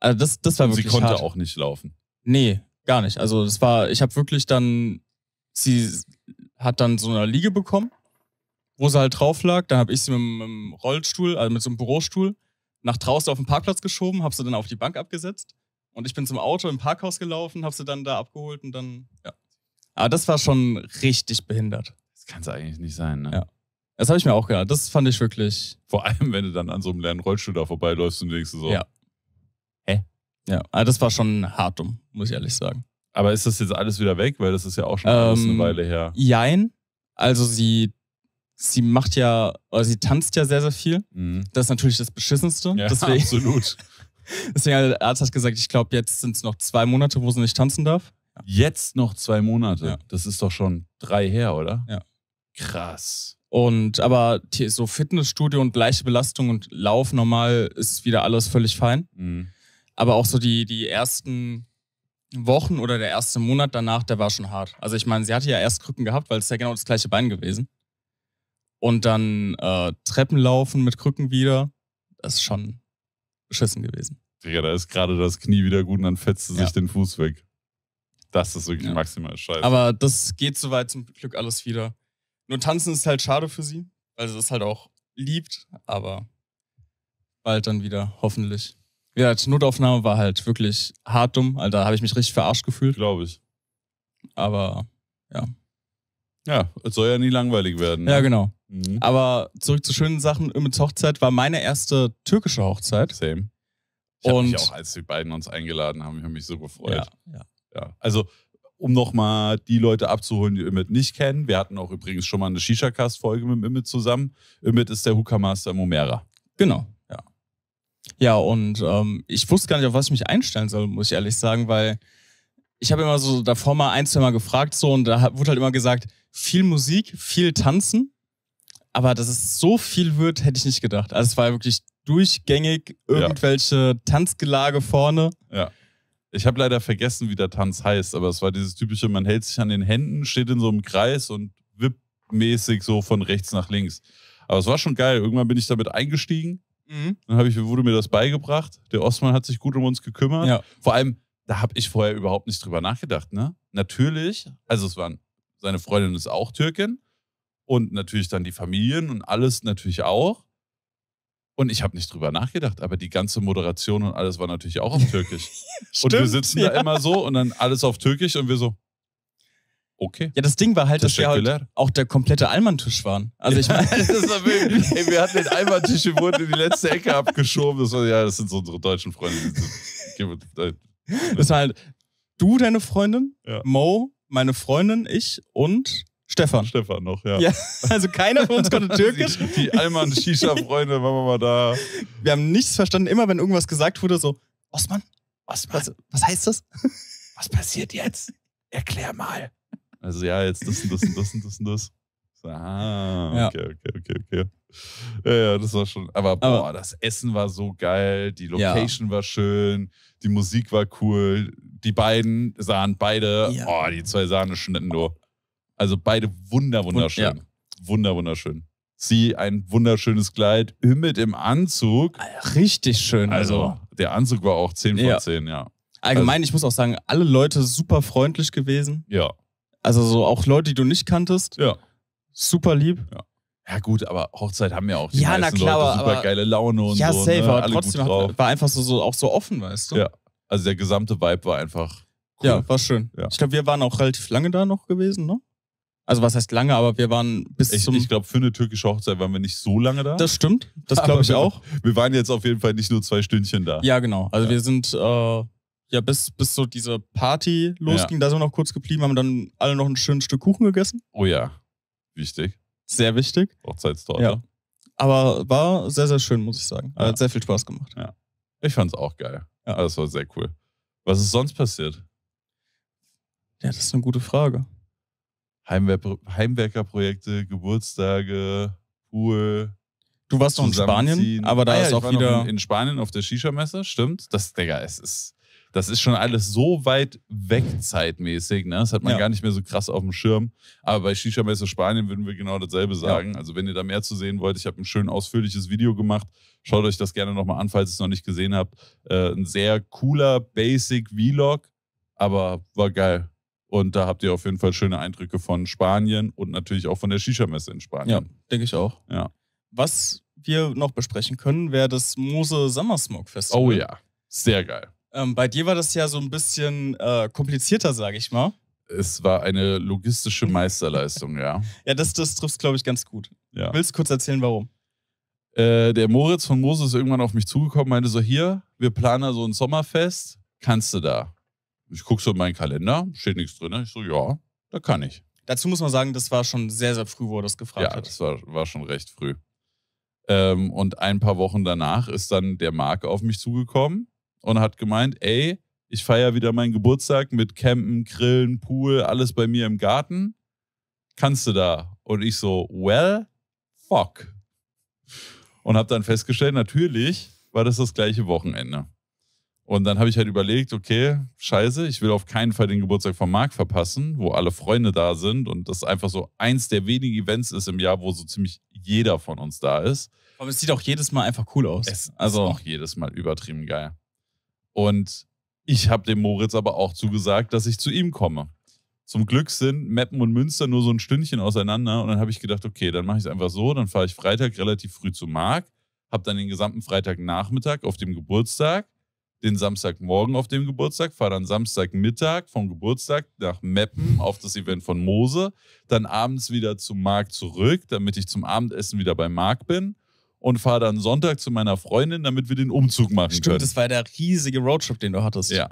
Also das, das war Und wirklich Sie konnte hart. auch nicht laufen. Nee, gar nicht. Also das war, ich habe wirklich dann, sie hat dann so eine Liege bekommen, wo sie halt drauf lag. Dann habe ich sie mit einem Rollstuhl, also mit so einem Bürostuhl, nach draußen auf den Parkplatz geschoben, habe sie dann auf die Bank abgesetzt. Und ich bin zum Auto im Parkhaus gelaufen, habe sie dann da abgeholt und dann, ja. Aber das war schon richtig behindert. Das kann es eigentlich nicht sein, ne? Ja. Das habe ich mir auch gedacht. Das fand ich wirklich. Vor allem, wenn du dann an so einem leeren Rollstuhl da vorbeiläufst und denkst so. Ja. Hä? Ja, aber ah, das war schon hart dumm, muss ich ehrlich sagen. Aber ist das jetzt alles wieder weg? Weil das ist ja auch schon ähm, eine Weile her. Jein. Also sie, sie macht ja, oder sie tanzt ja sehr, sehr viel. Mhm. Das ist natürlich das Beschissenste. Ja, deswegen, absolut. deswegen hat der Arzt gesagt, ich glaube, jetzt sind es noch zwei Monate, wo sie nicht tanzen darf. Jetzt noch zwei Monate. Ja. Das ist doch schon drei her, oder? Ja. Krass. Und aber so Fitnessstudio und leichte Belastung und Lauf normal ist wieder alles völlig fein. Mhm. Aber auch so die, die ersten Wochen oder der erste Monat danach, der war schon hart. Also ich meine, sie hatte ja erst Krücken gehabt, weil es ja genau das gleiche Bein gewesen. Und dann äh, Treppen laufen mit Krücken wieder, das ist schon beschissen gewesen. Digga, da ist gerade das Knie wieder gut und dann fetzt sie ja. sich den Fuß weg. Das ist wirklich ja. maximal scheiße. Aber das geht soweit zum Glück alles wieder. Nur tanzen ist halt schade für sie, weil sie das halt auch liebt, aber bald dann wieder, hoffentlich. Ja, die Notaufnahme war halt wirklich hart dumm. Alter, da habe ich mich richtig verarscht gefühlt. Glaube ich. Aber ja. Ja, es soll ja nie langweilig werden. Ne? Ja, genau. Mhm. Aber zurück zu schönen Sachen. Immits Hochzeit war meine erste türkische Hochzeit. Same. Ich und mich auch, als die beiden uns eingeladen haben, ich habe mich so gefreut. Ja, ja. Ja, also um nochmal die Leute abzuholen, die Imit nicht kennen. Wir hatten auch übrigens schon mal eine Shisha-Cast-Folge mit Imit zusammen. Imit ist der Hooker-Master Momera. Genau. Ja, ja und ähm, ich wusste gar nicht, auf was ich mich einstellen soll, muss ich ehrlich sagen, weil ich habe immer so davor mal ein, zwei Mal gefragt so und da wurde halt immer gesagt, viel Musik, viel Tanzen. Aber dass es so viel wird, hätte ich nicht gedacht. Also es war wirklich durchgängig irgendwelche ja. Tanzgelage vorne. Ja. Ich habe leider vergessen, wie der Tanz heißt, aber es war dieses typische, man hält sich an den Händen, steht in so einem Kreis und wippmäßig so von rechts nach links. Aber es war schon geil. Irgendwann bin ich damit eingestiegen. Mhm. Dann ich, wurde mir das beigebracht. Der Osman hat sich gut um uns gekümmert. Ja. Vor allem, da habe ich vorher überhaupt nicht drüber nachgedacht. Ne? Natürlich, also es waren, seine Freundin ist auch Türkin und natürlich dann die Familien und alles natürlich auch. Und ich habe nicht drüber nachgedacht, aber die ganze Moderation und alles war natürlich auch auf Türkisch. Stimmt, und wir sitzen ja. da immer so und dann alles auf Türkisch und wir so. Okay. Ja, das Ding war halt, dass wir halt auch der komplette Almantisch waren. Also ich meine, ey, wir hatten den Almantisch, wir wurden in die letzte Ecke abgeschoben. Das war, ja, das sind so unsere deutschen Freunde. Das war halt du, deine Freundin, ja. Mo, meine Freundin, ich und Stefan. Stefan noch, ja. ja also keiner von uns konnte Türkisch. die, die Alman Shisha-Freunde waren wir mal da. Wir haben nichts verstanden. Immer wenn irgendwas gesagt wurde, so, Osman, Osman, was, was heißt das? Was passiert jetzt? Erklär mal. Also ja, jetzt das und das und das und das und das. Ah, okay, ja. okay, okay, okay. Ja, ja, das war schon. Aber, boah, das Essen war so geil, die Location ja. war schön, die Musik war cool, die beiden sahen beide, ja. oh, die zwei Sahneschnitten nur. Also beide wunder, wunderschön. Ja. Wunder, wunderschön. Sie ein wunderschönes Kleid mit im Anzug. Richtig schön. Also, also der Anzug war auch 10 von ja. 10, ja. Allgemein, also, ich muss auch sagen, alle Leute super freundlich gewesen. Ja. Also so auch Leute, die du nicht kanntest. Ja. Super lieb. Ja. Ja gut, aber Hochzeit haben ja auch die ja, meisten na klar, Leute super aber, geile Laune und ja, so. Ja, safe, ne? aber Alle trotzdem hat, war einfach so, so, auch so offen, weißt du? Ja, also der gesamte Vibe war einfach cool. Ja, war schön. Ja. Ich glaube, wir waren auch relativ lange da noch gewesen, ne? Also was heißt lange, aber wir waren bis ich, zum... Ich glaube, für eine türkische Hochzeit waren wir nicht so lange da. Das stimmt, das glaube ich auch. Wir waren jetzt auf jeden Fall nicht nur zwei Stündchen da. Ja, genau. Also ja. wir sind äh, ja bis, bis so diese Party losging, ja. da sind wir noch kurz geblieben, haben dann alle noch ein schönes Stück Kuchen gegessen. Oh ja, wichtig. Sehr wichtig. Hochzeitstorte. Ja. Aber war sehr, sehr schön, muss ich sagen. Ja. Hat sehr viel Spaß gemacht. Ja. Ich fand es auch geil. Ja. Das also, war sehr cool. Was ist sonst passiert? Ja, das ist eine gute Frage. Heimwerkerprojekte, Geburtstage, Pool. Du warst noch in Spanien, aber da ah, ja, ist auch wieder. in Spanien auf der Shisha-Messe, stimmt. Das, Digga, es ist. Das ist schon alles so weit weg zeitmäßig, ne? Das hat man ja. gar nicht mehr so krass auf dem Schirm. Aber bei Shisha Messe Spanien würden wir genau dasselbe sagen. Ja. Also, wenn ihr da mehr zu sehen wollt, ich habe ein schön ausführliches Video gemacht. Schaut euch das gerne nochmal an, falls ihr es noch nicht gesehen habt. Äh, ein sehr cooler Basic Vlog, aber war geil. Und da habt ihr auf jeden Fall schöne Eindrücke von Spanien und natürlich auch von der Shisha-Messe in Spanien. Ja, denke ich auch. Ja. Was wir noch besprechen können, wäre das Mose Summer Smoke Festival. Oh ja, sehr geil. Ähm, bei dir war das ja so ein bisschen äh, komplizierter, sage ich mal. Es war eine logistische Meisterleistung, ja. Ja, das, das trifft glaube ich, ganz gut. Ja. Willst du kurz erzählen, warum? Äh, der Moritz von Mose ist irgendwann auf mich zugekommen, meinte so: Hier, wir planen da so ein Sommerfest, kannst du da? Ich gucke so in meinen Kalender, steht nichts drin. Ich so, ja, da kann ich. Dazu muss man sagen, das war schon sehr, sehr früh, wo er das gefragt ja, hat. Ja, das war, war schon recht früh. Ähm, und ein paar Wochen danach ist dann der Marc auf mich zugekommen und hat gemeint, ey, ich feiere wieder meinen Geburtstag mit Campen, Grillen, Pool, alles bei mir im Garten. Kannst du da? Und ich so, well, fuck. Und habe dann festgestellt, natürlich war das das gleiche Wochenende. Und dann habe ich halt überlegt, okay, scheiße, ich will auf keinen Fall den Geburtstag von Marc verpassen, wo alle Freunde da sind und das einfach so eins der wenigen Events ist im Jahr, wo so ziemlich jeder von uns da ist. Aber es sieht auch jedes Mal einfach cool aus. Es also ist auch jedes Mal übertrieben geil. Und ich habe dem Moritz aber auch zugesagt, dass ich zu ihm komme. Zum Glück sind Meppen und Münster nur so ein Stündchen auseinander und dann habe ich gedacht, okay, dann mache ich es einfach so, dann fahre ich Freitag relativ früh zu Marc, habe dann den gesamten Freitagnachmittag auf dem Geburtstag den Samstagmorgen auf dem Geburtstag, fahre dann Samstagmittag vom Geburtstag nach Meppen auf das Event von Mose, dann abends wieder zum Markt zurück, damit ich zum Abendessen wieder bei Mark bin und fahre dann Sonntag zu meiner Freundin, damit wir den Umzug machen Stimmt, können. Stimmt, das war der riesige Roadtrip, den du hattest. Ja.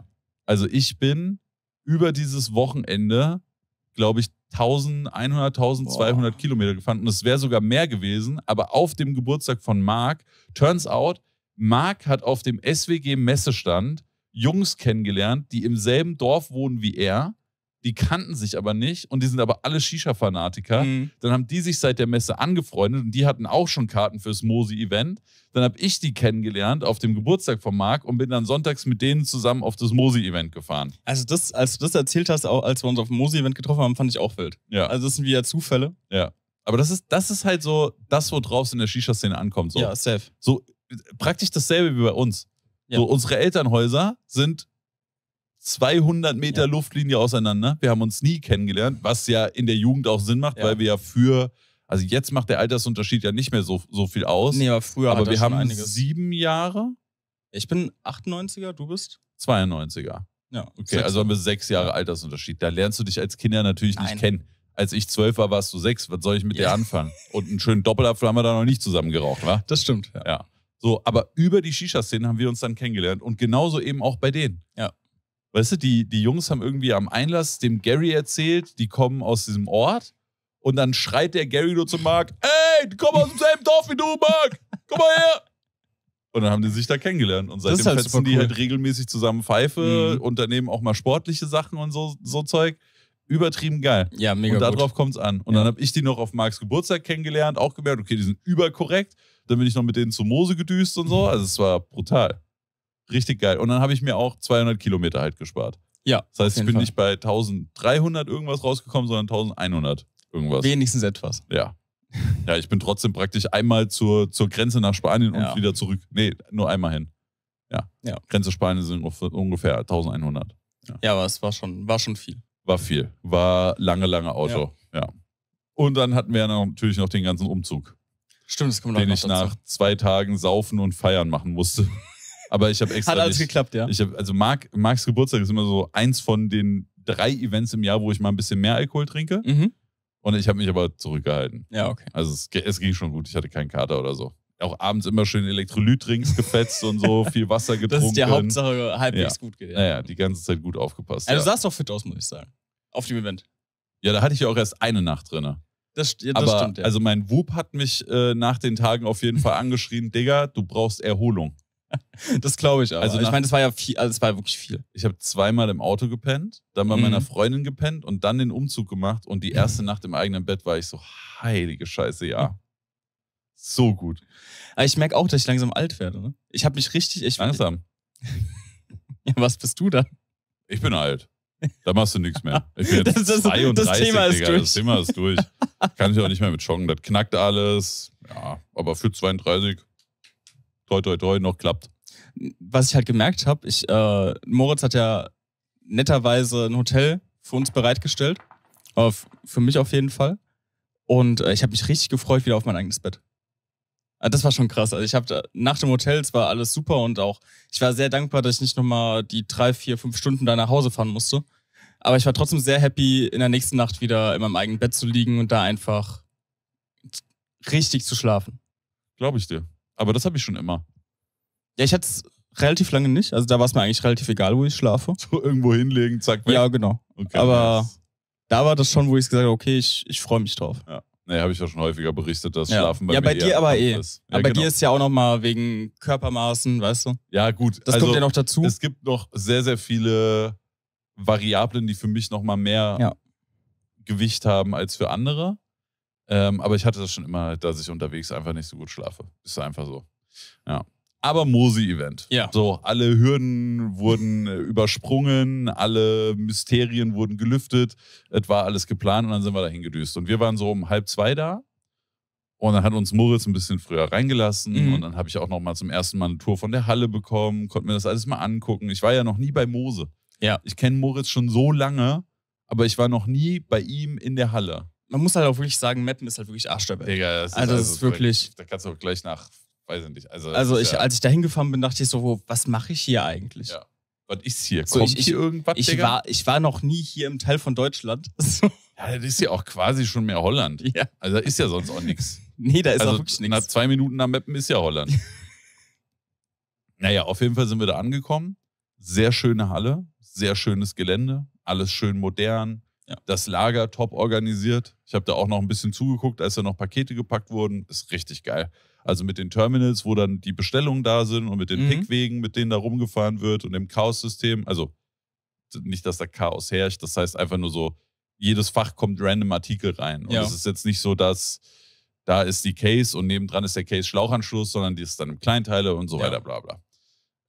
Also ich bin über dieses Wochenende, glaube ich, 1100, 1200 Boah. Kilometer gefahren und es wäre sogar mehr gewesen, aber auf dem Geburtstag von Mark, turns out, Marc hat auf dem SWG-Messestand Jungs kennengelernt, die im selben Dorf wohnen wie er. Die kannten sich aber nicht und die sind aber alle Shisha-Fanatiker. Mhm. Dann haben die sich seit der Messe angefreundet und die hatten auch schon Karten fürs Mosi-Event. Dann habe ich die kennengelernt auf dem Geburtstag von Marc und bin dann sonntags mit denen zusammen auf das Mosi-Event gefahren. Also, das, als du das erzählt hast, auch als wir uns auf dem Mosi-Event getroffen haben, fand ich auch wild. Ja. Also, das sind wieder Zufälle. Ja. Aber das ist, das ist halt so das, worauf es in der Shisha-Szene ankommt. So. Ja, safe. So praktisch dasselbe wie bei uns. Ja. So, unsere Elternhäuser sind 200 Meter ja. Luftlinie auseinander. Wir haben uns nie kennengelernt, was ja in der Jugend auch Sinn macht, ja. weil wir ja für, also jetzt macht der Altersunterschied ja nicht mehr so, so viel aus. Nee, aber früher Aber wir haben einiges. sieben Jahre. Ich bin 98er, du bist? 92er. Ja. Okay, sechs. also haben wir sechs Jahre Altersunterschied. Da lernst du dich als Kinder natürlich Nein. nicht kennen. Als ich zwölf war, warst du sechs. Was soll ich mit ja. dir anfangen? Und einen schönen Doppelapfel haben wir da noch nicht zusammen geraucht, wa? Das stimmt. ja. So, aber über die Shisha-Szene haben wir uns dann kennengelernt und genauso eben auch bei denen. Ja. Weißt du, die, die Jungs haben irgendwie am Einlass dem Gary erzählt, die kommen aus diesem Ort und dann schreit der Gary nur zu Mark, ey, die kommen aus demselben Dorf wie du, Mark, komm mal her. Und dann haben die sich da kennengelernt und seitdem halt fetzen die halt regelmäßig zusammen Pfeife, mhm. unternehmen auch mal sportliche Sachen und so, so Zeug übertrieben geil. Ja, mega. Und darauf kommt es an. Und ja. dann habe ich die noch auf Marks Geburtstag kennengelernt, auch gemerkt, okay, die sind überkorrekt. Dann bin ich noch mit denen zu Mose gedüst und so. Also es war brutal. Richtig geil. Und dann habe ich mir auch 200 Kilometer halt gespart. Ja. Das heißt, ich bin Fall. nicht bei 1300 irgendwas rausgekommen, sondern 1100 irgendwas. Wenigstens etwas. Ja. Ja, ich bin trotzdem praktisch einmal zur, zur Grenze nach Spanien und ja. wieder zurück. Nee, nur einmal hin. Ja. ja. Grenze Spanien sind ungefähr 1100. Ja, ja aber es war schon, war schon viel. War viel. War lange, lange Auto. Ja. ja. Und dann hatten wir natürlich noch den ganzen Umzug. Stimmt, das kann man den ich nach zwei Tagen Saufen und Feiern machen musste. Aber ich habe extra. Hat alles nicht, geklappt, ja. Ich hab, also Mark, Marks Geburtstag ist immer so eins von den drei Events im Jahr, wo ich mal ein bisschen mehr Alkohol trinke. Mhm. Und ich habe mich aber zurückgehalten. Ja, okay. Also es, es, ging schon gut, ich hatte keinen Kater oder so. Auch abends immer schön Elektrolytdrinks gefetzt und so, viel Wasser getrunken. Das ist die Hauptsache, halbwegs ja. gut geht. Ja. Naja, die ganze Zeit gut aufgepasst. Also ja. du sahst doch fit aus, muss ich sagen. Auf dem Event. Ja, da hatte ich ja auch erst eine Nacht drin. Das, ja, das aber, stimmt, ja. Also mein Wub hat mich äh, nach den Tagen auf jeden Fall angeschrien, Digga, du brauchst Erholung. Das glaube ich aber. Also ich meine, das war ja viel, also das war wirklich viel. Ich habe zweimal im Auto gepennt, dann bei mhm. meiner Freundin gepennt und dann den Umzug gemacht und die erste Nacht im eigenen Bett war ich so, heilige Scheiße, ja. so gut. Aber ich merke auch, dass ich langsam alt werde. Ne? Ich habe mich richtig... Ich, langsam. ja, was bist du da? Ich bin alt. Da machst du nichts mehr. Ich bin jetzt das, das, 32, das Thema ist Digga. Durch. Das Thema ist durch. Kann ich auch nicht mehr mit joggen. Das knackt alles. Ja, aber für 32, toi, toi, toi, noch klappt. Was ich halt gemerkt habe, ich, äh, Moritz hat ja netterweise ein Hotel für uns bereitgestellt. Auf, für mich auf jeden Fall. Und äh, ich habe mich richtig gefreut wieder auf mein eigenes Bett. Ah, das war schon krass. Also ich habe nach dem Hotel, es war alles super und auch, ich war sehr dankbar, dass ich nicht nochmal die drei, vier, fünf Stunden da nach Hause fahren musste. Aber ich war trotzdem sehr happy, in der nächsten Nacht wieder in meinem eigenen Bett zu liegen und da einfach richtig zu schlafen. Glaube ich dir. Aber das habe ich schon immer. Ja, ich hatte es relativ lange nicht. Also da war es mir eigentlich relativ egal, wo ich schlafe. So irgendwo hinlegen, zack, weg. Ja, genau. Okay, Aber nice. da war das schon, wo ich gesagt habe, okay, ich, ich freue mich drauf. Ja. Naja, habe ich ja schon häufiger berichtet, dass ja. Schlafen bei ja, mir Ja, bei dir aber eh. Ist. Ja, aber bei genau. dir ist ja auch nochmal wegen Körpermaßen, weißt du? Ja, gut. Das also, kommt ja noch dazu. Es gibt noch sehr, sehr viele Variablen, die für mich nochmal mehr ja. Gewicht haben als für andere. Ähm, aber ich hatte das schon immer, dass ich unterwegs einfach nicht so gut schlafe. Ist einfach so. Ja aber Mosi-Event. Ja. So, alle Hürden wurden äh, übersprungen, alle Mysterien wurden gelüftet. Es war alles geplant und dann sind wir da hingedüst. Und wir waren so um halb zwei da. Und dann hat uns Moritz ein bisschen früher reingelassen. Mhm. Und dann habe ich auch noch mal zum ersten Mal eine Tour von der Halle bekommen, konnte mir das alles mal angucken. Ich war ja noch nie bei Mose. Ja. Ich kenne Moritz schon so lange, aber ich war noch nie bei ihm in der Halle. Man muss halt auch wirklich sagen, Mappen ist halt wirklich Arsch dabei. Digga, das ist, also, das ist also wirklich. Da kannst du auch gleich nach weiß ich nicht. Also, also ich, ja, als ich da hingefahren bin, dachte ich so, wo, was mache ich hier eigentlich? Ja. Was ist hier? Kommt so, ich, ich, hier irgendwas? Ich war, ich war noch nie hier im Teil von Deutschland. Ja, das ist ja auch quasi schon mehr Holland. Ja. Also da ist ja sonst auch nichts. Nee, da ist also, auch wirklich nichts. Nach zwei Minuten am Mappen ist ja Holland. naja, auf jeden Fall sind wir da angekommen. Sehr schöne Halle, sehr schönes Gelände, alles schön modern. Ja. Das Lager top organisiert. Ich habe da auch noch ein bisschen zugeguckt, als da noch Pakete gepackt wurden. Ist richtig geil. Also mit den Terminals, wo dann die Bestellungen da sind und mit den mhm. Pickwegen, mit denen da rumgefahren wird und dem Chaos-System. Also nicht, dass da Chaos herrscht, das heißt einfach nur so, jedes Fach kommt random Artikel rein. Und ja. es ist jetzt nicht so, dass da ist die Case und nebendran ist der Case-Schlauchanschluss, sondern die ist dann im Kleinteile und so ja. weiter, bla bla.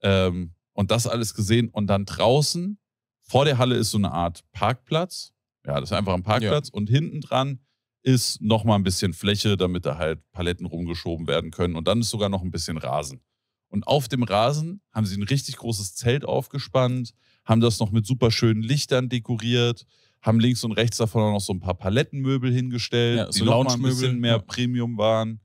Ähm, und das alles gesehen und dann draußen vor der Halle ist so eine Art Parkplatz. Ja, das ist einfach ein Parkplatz ja. und hinten dran ist nochmal ein bisschen Fläche, damit da halt Paletten rumgeschoben werden können. Und dann ist sogar noch ein bisschen Rasen. Und auf dem Rasen haben sie ein richtig großes Zelt aufgespannt, haben das noch mit super schönen Lichtern dekoriert, haben links und rechts davon auch noch so ein paar Palettenmöbel hingestellt, ja, so die noch mal ein bisschen mehr ja. Premium waren.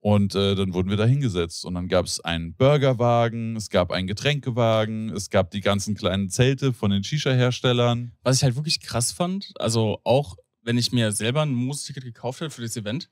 Und äh, dann wurden wir da hingesetzt. Und dann gab es einen Burgerwagen, es gab einen Getränkewagen, es gab die ganzen kleinen Zelte von den Shisha-Herstellern. Was ich halt wirklich krass fand, also auch wenn ich mir selber ein Moose-Ticket gekauft hätte für das Event,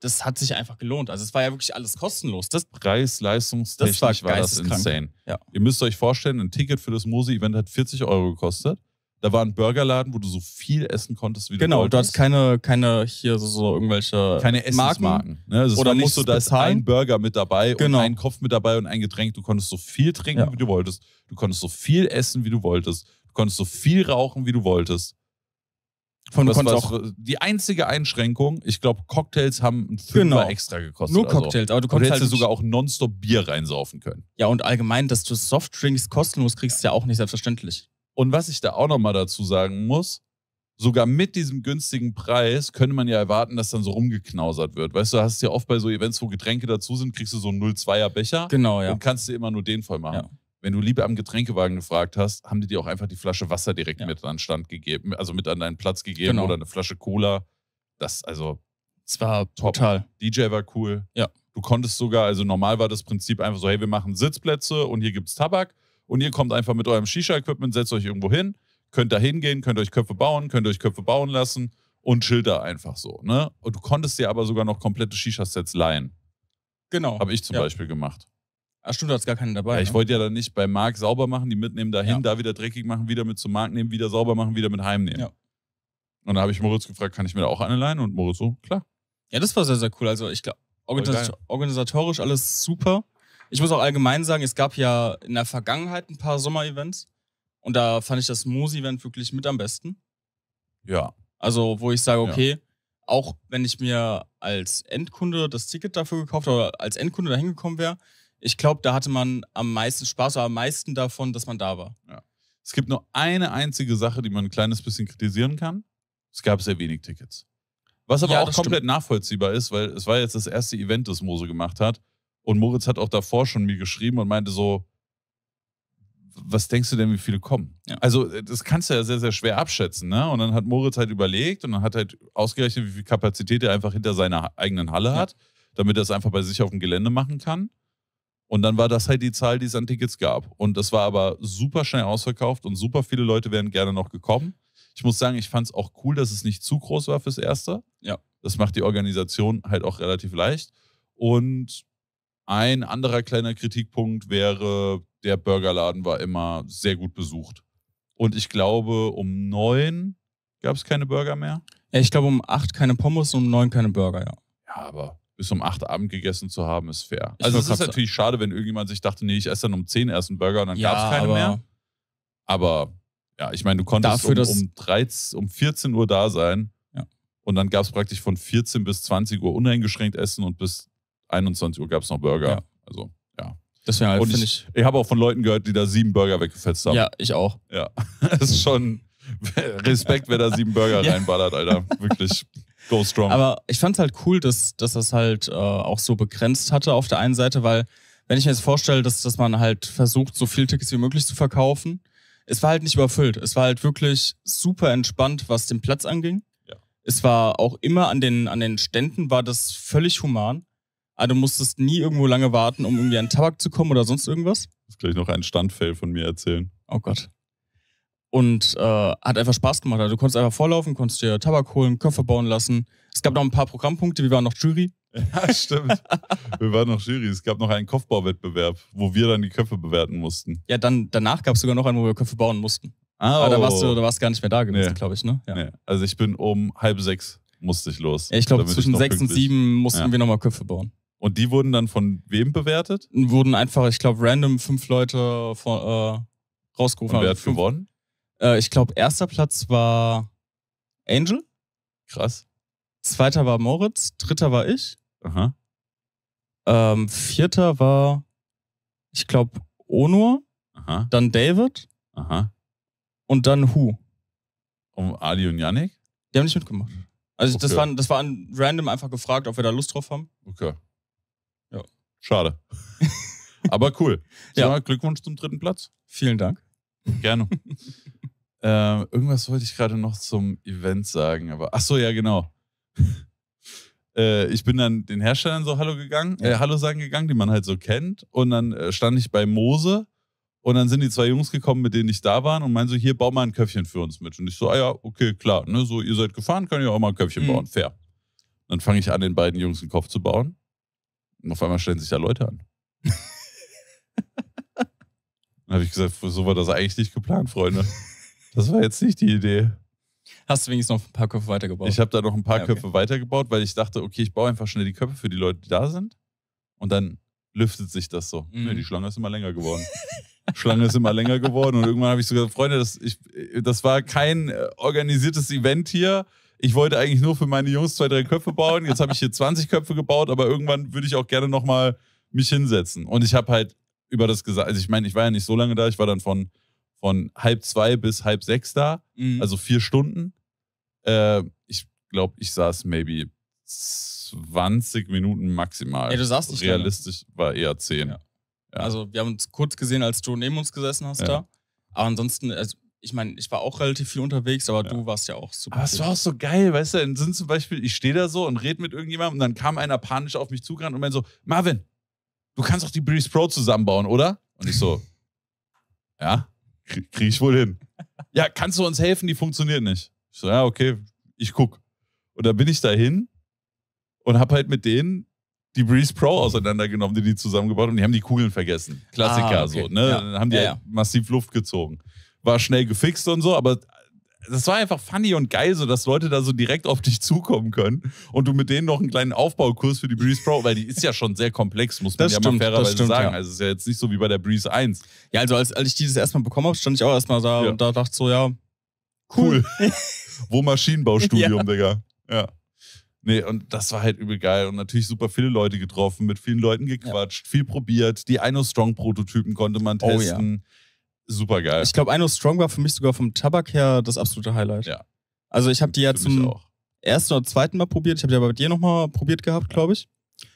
das hat sich einfach gelohnt. Also es war ja wirklich alles kostenlos. Das Preis, leistungstechnisch das war, war das insane. Ja. Ihr müsst euch vorstellen, ein Ticket für das moose event hat 40 Euro gekostet. Da war ein Burgerladen, wo du so viel essen konntest, wie du Genau, wolltest. du hast keine, keine hier so, so irgendwelche keine Essensmarken. Marken. Ne? Also oder musst du, da ist ein Burger mit dabei genau. und ein Kopf mit dabei und ein Getränk. Du konntest so viel trinken, ja. wie du wolltest. Du konntest so viel essen, wie du wolltest. Du konntest so viel rauchen, wie du wolltest. Von was, was, auch die einzige Einschränkung, ich glaube, Cocktails haben einen Fünfer genau. extra gekostet. Nur Cocktails, also. aber du konntest aber du halt sogar auch nonstop Bier reinsaufen können. Ja, und allgemein, dass du Softdrinks kostenlos kriegst, ist ja auch nicht selbstverständlich. Und was ich da auch nochmal dazu sagen muss, sogar mit diesem günstigen Preis könnte man ja erwarten, dass dann so rumgeknausert wird. Weißt du, hast ja oft bei so Events, wo Getränke dazu sind, kriegst du so einen 0,2er Becher. Genau, ja. Und kannst dir immer nur den voll machen. Ja wenn du lieber am Getränkewagen gefragt hast, haben die dir auch einfach die Flasche Wasser direkt ja. mit an den Stand gegeben, also mit an deinen Platz gegeben genau. oder eine Flasche Cola. Das, also. Es war top. total. DJ war cool. Ja. Du konntest sogar, also normal war das Prinzip einfach so, hey, wir machen Sitzplätze und hier gibt es Tabak und ihr kommt einfach mit eurem Shisha-Equipment, setzt euch irgendwo hin, könnt da hingehen, könnt euch Köpfe bauen, könnt euch Köpfe bauen lassen und Schilder einfach so, ne? Und du konntest dir aber sogar noch komplette Shisha-Sets leihen. Genau. Habe ich zum ja. Beispiel gemacht. Ach stimmt, da ist gar keinen dabei. Ja, ich ne? wollte ja dann nicht bei Marc sauber machen, die mitnehmen dahin, ja. da wieder dreckig machen, wieder mit zum Markt nehmen, wieder sauber machen, wieder mit heimnehmen. Ja. Und da habe ich Moritz gefragt, kann ich mir da auch eine leihen? Und Moritz so, klar. Ja, das war sehr, sehr cool. Also ich glaube, organisatorisch alles super. Ich muss auch allgemein sagen, es gab ja in der Vergangenheit ein paar Sommer-Events. Und da fand ich das Moos-Event wirklich mit am besten. Ja. Also, wo ich sage, okay, ja. auch wenn ich mir als Endkunde das Ticket dafür gekauft oder als Endkunde da hingekommen wäre, ich glaube, da hatte man am meisten Spaß oder am meisten davon, dass man da war. Ja. Es gibt nur eine einzige Sache, die man ein kleines bisschen kritisieren kann. Es gab sehr wenig Tickets. Was aber ja, auch komplett stimmt. nachvollziehbar ist, weil es war jetzt das erste Event, das Mose gemacht hat. Und Moritz hat auch davor schon mir geschrieben und meinte so, was denkst du denn, wie viele kommen? Ja. Also, äh, das kannst du ja sehr, sehr schwer abschätzen. Ne? Und dann hat Moritz halt überlegt und dann hat halt ausgerechnet, wie viel Kapazität er einfach hinter seiner eigenen Halle ja. hat, damit er es einfach bei sich auf dem Gelände machen kann. Und dann war das halt die Zahl, die es an Tickets gab. Und das war aber super schnell ausverkauft und super viele Leute wären gerne noch gekommen. Ich muss sagen, ich fand es auch cool, dass es nicht zu groß war fürs Erste. Ja. Das macht die Organisation halt auch relativ leicht. Und ein anderer kleiner Kritikpunkt wäre, der Burgerladen war immer sehr gut besucht. Und ich glaube, um neun gab es keine Burger mehr. Ich glaube, um acht keine Pommes und um neun keine Burger, ja. Ja, aber bis um 8 Abend gegessen zu haben, ist fair. Ich also es ist natürlich schade, wenn irgendjemand sich dachte, nee, ich esse dann um 10 erst einen Burger und dann ja, gab es keine aber mehr. Aber ja, ich meine, du konntest dafür, um, um, 13, um 14 Uhr da sein ja. und dann gab es praktisch von 14 bis 20 Uhr uneingeschränkt Essen und bis 21 Uhr gab es noch Burger. Ja. Also, ja. Das wäre halt, finde ich. Ich, ich habe auch von Leuten gehört, die da sieben Burger weggefetzt haben. Ja, ich auch. Ja. das ist schon Respekt, wer da sieben Burger reinballert, Alter. Wirklich. Go strong. Aber ich fand es halt cool, dass, dass das halt äh, auch so begrenzt hatte auf der einen Seite, weil wenn ich mir jetzt vorstelle, dass, dass man halt versucht, so viele Tickets wie möglich zu verkaufen, es war halt nicht überfüllt. Es war halt wirklich super entspannt, was den Platz anging. Ja. Es war auch immer an den, an den Ständen war das völlig human. Also du musstest nie irgendwo lange warten, um irgendwie an Tabak zu kommen oder sonst irgendwas. Ich muss gleich noch einen Standfail von mir erzählen. Oh Gott und äh, hat einfach Spaß gemacht. Also, du konntest einfach vorlaufen, konntest dir Tabak holen, Köpfe bauen lassen. Es gab noch ein paar Programmpunkte, wir waren noch Jury. Ja, stimmt. wir waren noch Jury. Es gab noch einen Kopfbauwettbewerb, wo wir dann die Köpfe bewerten mussten. Ja, dann danach gab es sogar noch einen, wo wir Köpfe bauen mussten. Ah, Aber oh. da warst du, da warst gar nicht mehr da gewesen, nee. glaube ich, ne? Ja. Nee. Also ich bin um halb sechs musste ich los. Ja, ich glaube, zwischen sechs und sieben mussten ja. wir nochmal Köpfe bauen. Und die wurden dann von wem bewertet? Wurden einfach, ich glaube, random fünf Leute von, äh, rausgerufen. Und wer hat fünf. gewonnen? Äh, ich glaube, erster Platz war Angel. Krass. Zweiter war Moritz. Dritter war ich. Aha. Ähm, vierter war, ich glaube, Onur. Aha. Dann David. Aha. Und dann Hu. Und Ali und Yannick? Die haben nicht mitgemacht. Also okay. das, waren, das war random einfach gefragt, ob wir da Lust drauf haben. Okay. Ja. Schade. Aber cool. Ja. Glückwunsch zum dritten Platz. Vielen Dank. Gerne. Ähm, irgendwas wollte ich gerade noch zum Event sagen, aber ach so, ja, genau. äh, ich bin dann den Herstellern so Hallo gegangen, äh, Hallo sagen gegangen, die man halt so kennt. Und dann äh, stand ich bei Mose und dann sind die zwei Jungs gekommen, mit denen ich da war und meinen so, hier, bau mal ein Köpfchen für uns mit. Und ich so, ah ja, okay, klar, ne, so, ihr seid gefahren, könnt ihr auch mal ein Köpfchen mhm. bauen, fair. Und dann fange ich an, den beiden Jungs einen Kopf zu bauen. Und auf einmal stellen sich da Leute an. dann habe ich gesagt, so war das eigentlich nicht geplant, Freunde. Das war jetzt nicht die Idee. Hast du wenigstens noch ein paar Köpfe weitergebaut? Ich habe da noch ein paar ja, ah, okay. Köpfe weitergebaut, weil ich dachte, okay, ich baue einfach schnell die Köpfe für die Leute, die da sind. Und dann lüftet sich das so. Mhm. Nee, die Schlange ist immer länger geworden. Schlange ist immer länger geworden. Und irgendwann habe ich so gesagt, Freunde, das, ich, das war kein äh, organisiertes Event hier. Ich wollte eigentlich nur für meine Jungs zwei, drei Köpfe bauen. Jetzt habe ich hier 20 Köpfe gebaut, aber irgendwann würde ich auch gerne nochmal mich hinsetzen. Und ich habe halt über das gesagt, also ich meine, ich war ja nicht so lange da, ich war dann von von halb zwei bis halb sechs da, mhm. also vier Stunden. Äh, ich glaube, ich saß maybe 20 Minuten maximal. Ja, du saßt nicht Realistisch lange. war eher zehn. Ja. Ja. Also wir haben uns kurz gesehen, als du neben uns gesessen hast ja. da. Aber ansonsten, also ich meine, ich war auch relativ viel unterwegs, aber ja. du warst ja auch super. Aber es war auch so geil, weißt du, dann sind zum Beispiel, ich stehe da so und rede mit irgendjemandem und dann kam einer panisch auf mich zugerannt und meinte so, Marvin, du kannst doch die Breeze Pro zusammenbauen, oder? Und ich so, ja kriege ich wohl hin. Ja, kannst du uns helfen? Die funktioniert nicht. Ich so, ja, okay, ich guck. Und dann bin ich dahin und habe halt mit denen die Breeze Pro auseinandergenommen, die die zusammengebaut und die haben die Kugeln vergessen. Klassiker ah, okay. so, ne? Ja. Dann haben die ja, halt ja. massiv Luft gezogen. War schnell gefixt und so, aber das war einfach funny und geil, so dass Leute da so direkt auf dich zukommen können und du mit denen noch einen kleinen Aufbaukurs für die Breeze Pro, weil die ist ja schon sehr komplex, muss man das ja stimmt, mal fairerweise stimmt, sagen. Ja. Also es ist ja jetzt nicht so wie bei der Breeze 1. Ja, also als, als ich dieses erstmal bekommen habe, stand ich auch erstmal da ja. und da dachte so, ja, cool. cool. Wo Maschinenbaustudium, ja. Digga. Ja. Nee, und das war halt übel geil. Und natürlich super viele Leute getroffen, mit vielen Leuten gequatscht, ja. viel probiert. Die Ino Strong Prototypen konnte man testen. Oh, ja super geil. Ich glaube, I Know Strong war für mich sogar vom Tabak her das absolute Highlight. Ja. Also ich habe die ja zum ersten oder zweiten Mal probiert. Ich habe die aber bei dir nochmal probiert gehabt, glaube ich.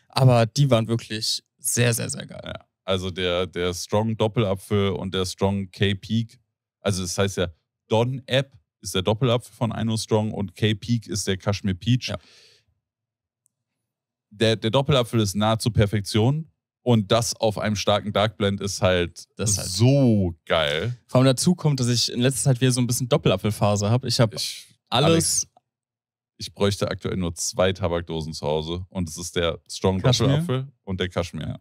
Aber die waren wirklich sehr, sehr, sehr geil. Ja. Also der, der Strong Doppelapfel und der Strong K-Peak. Also das heißt ja, Don App ist der Doppelapfel von I Know Strong und K-Peak ist der Kashmir Peach. Ja. Der, der Doppelapfel ist nahezu Perfektion. Und das auf einem starken Dark Blend ist halt, ist halt so geil. Vor allem dazu kommt, dass ich in letzter Zeit wieder so ein bisschen Doppelapfelphase habe. Ich habe alles. Alex, ich bräuchte aktuell nur zwei Tabakdosen zu Hause. Und es ist der Strong Kaschmir. Doppelapfel und der Kaschmir.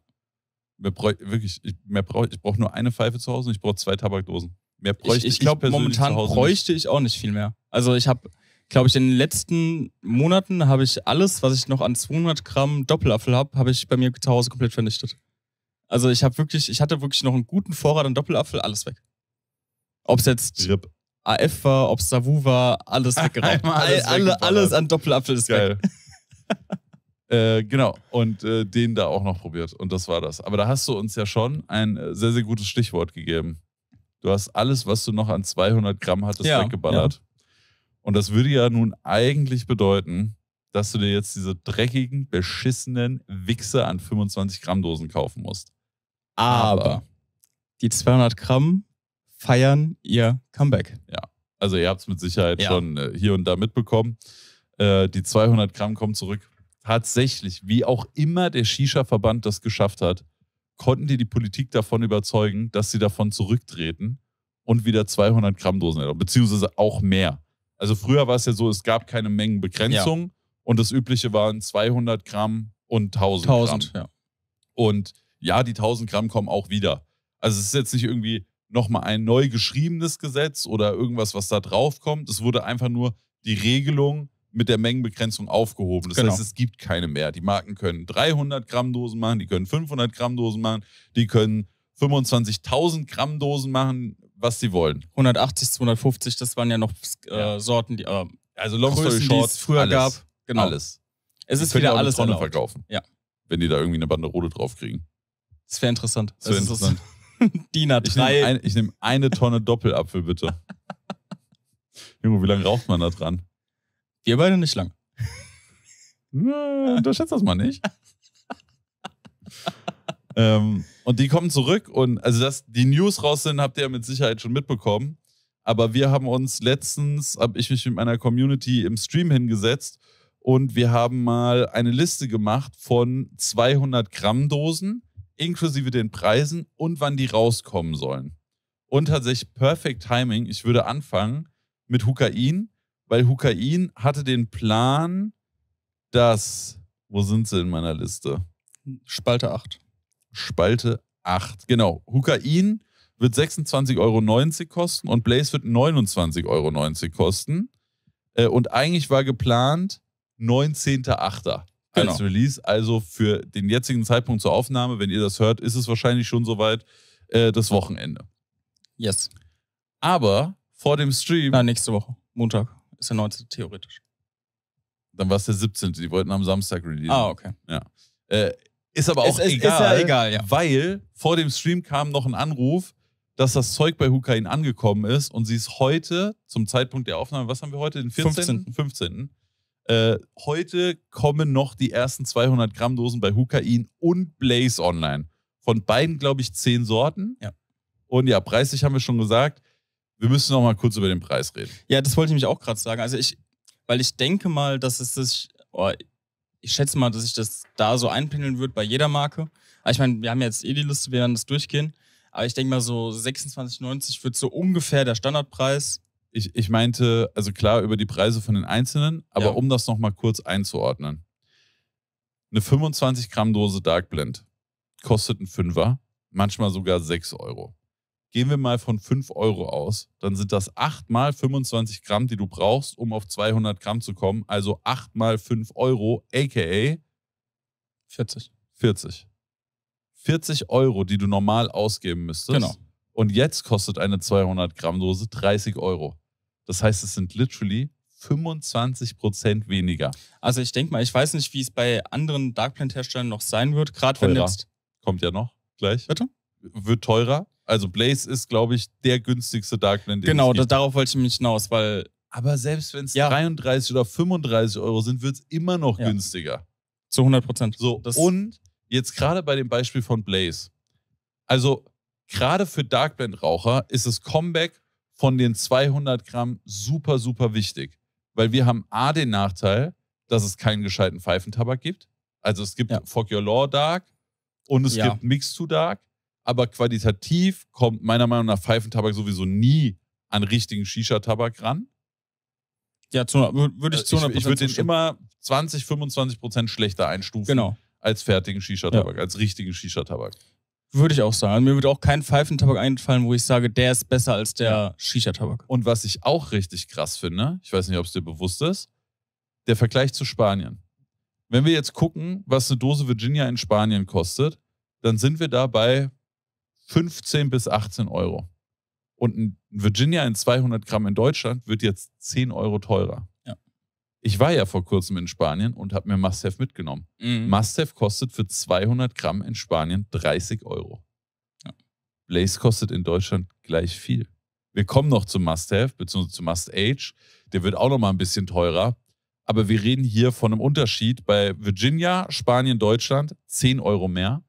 Mehr bräu wirklich, ich, mehr brauch, ich brauche nur eine Pfeife zu Hause und ich brauche zwei Tabakdosen. Mehr bräuchte ich, ich, ich glaube momentan bräuchte ich auch nicht viel mehr. Also ich habe glaube ich, in den letzten Monaten habe ich alles, was ich noch an 200 Gramm Doppelapfel habe, habe ich bei mir zu Hause komplett vernichtet. Also ich habe wirklich, ich hatte wirklich noch einen guten Vorrat an Doppelapfel, alles weg. Ob es jetzt yep. AF war, ob es Savu war, alles weggeraubt. alles, alle, alles an Doppelapfel ist Geil. weg. Äh, genau, und äh, den da auch noch probiert. Und das war das. Aber da hast du uns ja schon ein äh, sehr, sehr gutes Stichwort gegeben. Du hast alles, was du noch an 200 Gramm hattest, ja, weggeballert. Ja. Und das würde ja nun eigentlich bedeuten, dass du dir jetzt diese dreckigen, beschissenen Wichse an 25 Gramm Dosen kaufen musst. Aber, Aber die 200 Gramm feiern ihr Comeback. Ja, also ihr habt es mit Sicherheit ja. schon äh, hier und da mitbekommen. Äh, die 200 Gramm kommen zurück. Tatsächlich, wie auch immer der Shisha-Verband das geschafft hat, konnten die die Politik davon überzeugen, dass sie davon zurücktreten und wieder 200 Gramm Dosen, beziehungsweise auch mehr. Also früher war es ja so, es gab keine Mengenbegrenzung ja. und das Übliche waren 200 Gramm und 1000, 1000 Gramm. Ja. Und ja, die 1000 Gramm kommen auch wieder. Also es ist jetzt nicht irgendwie nochmal ein neu geschriebenes Gesetz oder irgendwas, was da drauf kommt. Es wurde einfach nur die Regelung mit der Mengenbegrenzung aufgehoben. Das genau. heißt, es gibt keine mehr. Die Marken können 300 Gramm Dosen machen, die können 500 Gramm Dosen machen, die können 25.000 Gramm Dosen machen was sie wollen. 180, 250, das waren ja noch äh, ja. Sorten, die, äh, also Long Größen, Story Short, die es früher alles, gab. Genau. Alles. Es ist wieder alles Tonne verkaufen. Ja. Wenn die da irgendwie eine Banderole kriegen. Das wäre interessant. Das wäre interessant. Dina A3. Ich nehme ein, nehm eine Tonne Doppelapfel, bitte. Junge, wie lange raucht man da dran? Wir beide nicht lang. Unterschätzt das mal nicht. ähm, und die kommen zurück und also dass die News raus sind, habt ihr ja mit Sicherheit schon mitbekommen. Aber wir haben uns letztens, habe ich mich mit meiner Community im Stream hingesetzt und wir haben mal eine Liste gemacht von 200 Gramm Dosen inklusive den Preisen und wann die rauskommen sollen. Und tatsächlich Perfect Timing. Ich würde anfangen mit Hukain, weil Hukain hatte den Plan, dass. Wo sind sie in meiner Liste? Spalte 8. Spalte 8. Genau, Hukain wird 26,90 Euro kosten und Blaze wird 29,90 Euro kosten. Äh, und eigentlich war geplant 19.8. Genau. als Release. Also für den jetzigen Zeitpunkt zur Aufnahme, wenn ihr das hört, ist es wahrscheinlich schon soweit äh, das Wochenende. Yes. Aber vor dem Stream. Na, nächste Woche. Montag ist der 19. theoretisch. Dann war es der 17. Die wollten am Samstag release. Ah, okay. Ja. Äh, ist aber auch es, es, egal, ja egal ja. weil vor dem Stream kam noch ein Anruf, dass das Zeug bei Hukain angekommen ist und sie ist heute, zum Zeitpunkt der Aufnahme, was haben wir heute, den 14.? 15. Äh, heute kommen noch die ersten 200 Gramm Dosen bei Hukain und Blaze online. Von beiden, glaube ich, zehn Sorten. Ja. Und ja, preislich haben wir schon gesagt. Wir müssen noch mal kurz über den Preis reden. Ja, das wollte ich mich auch gerade sagen. Also ich, weil ich denke mal, dass es sich, oh, ich schätze mal, dass ich das da so einpendeln würde bei jeder Marke. Aber ich meine, wir haben jetzt eh die Liste, wir werden das durchgehen. Aber ich denke mal, so 26,90 wird so ungefähr der Standardpreis. Ich, ich meinte, also klar, über die Preise von den Einzelnen, aber ja. um das nochmal kurz einzuordnen. Eine 25 Gramm Dose Dark Blend kostet ein Fünfer, manchmal sogar 6 Euro. Gehen wir mal von 5 Euro aus. Dann sind das 8 mal 25 Gramm, die du brauchst, um auf 200 Gramm zu kommen. Also 8 mal 5 Euro, a.k.a. 40. 40. 40 Euro, die du normal ausgeben müsstest. Genau. Und jetzt kostet eine 200 Gramm Dose 30 Euro. Das heißt, es sind literally 25 Prozent weniger. Also ich denke mal, ich weiß nicht, wie es bei anderen Dark Plant Herstellern noch sein wird, gerade wenn jetzt kommt ja noch gleich. Bitte? Wird teurer. Also Blaze ist, glaube ich, der günstigste Darkman. Den genau, da, darauf wollte ich mich hinaus, weil. Aber selbst wenn es ja. 33 oder 35 Euro sind, wird es immer noch ja. günstiger. Zu 100 Prozent. So, das und jetzt gerade bei dem Beispiel von Blaze. Also, gerade für Darkblend-Raucher ist das Comeback von den 200 Gramm super, super wichtig. Weil wir haben A, den Nachteil, dass es keinen gescheiten Pfeifentabak gibt. Also, es gibt ja. Fuck Your Law Dark und es ja. gibt Mix to Dark aber qualitativ kommt meiner Meinung nach Pfeifentabak sowieso nie an richtigen Shisha-Tabak ran. Ja, zu, würde ich zu äh, 100 Ich, ich würde den immer 20, 25 Prozent schlechter einstufen genau. als fertigen Shisha-Tabak, ja. als richtigen Shisha-Tabak. Würde ich auch sagen. Mir würde auch kein Pfeifentabak einfallen, wo ich sage, der ist besser als der ja. Shisha-Tabak. Und was ich auch richtig krass finde, ich weiß nicht, ob es dir bewusst ist, der Vergleich zu Spanien. Wenn wir jetzt gucken, was eine Dose Virginia in Spanien kostet, dann sind wir da bei 15 bis 18 Euro. Und ein Virginia in 200 Gramm in Deutschland wird jetzt 10 Euro teurer. Ja. Ich war ja vor kurzem in Spanien und habe mir Must-Have mitgenommen. Mhm. Must-Have kostet für 200 Gramm in Spanien 30 Euro. Ja. Blaze kostet in Deutschland gleich viel. Wir kommen noch zu Must-Have, beziehungsweise zu Must-Age. Der wird auch noch mal ein bisschen teurer. Aber wir reden hier von einem Unterschied bei Virginia, Spanien, Deutschland 10 Euro mehr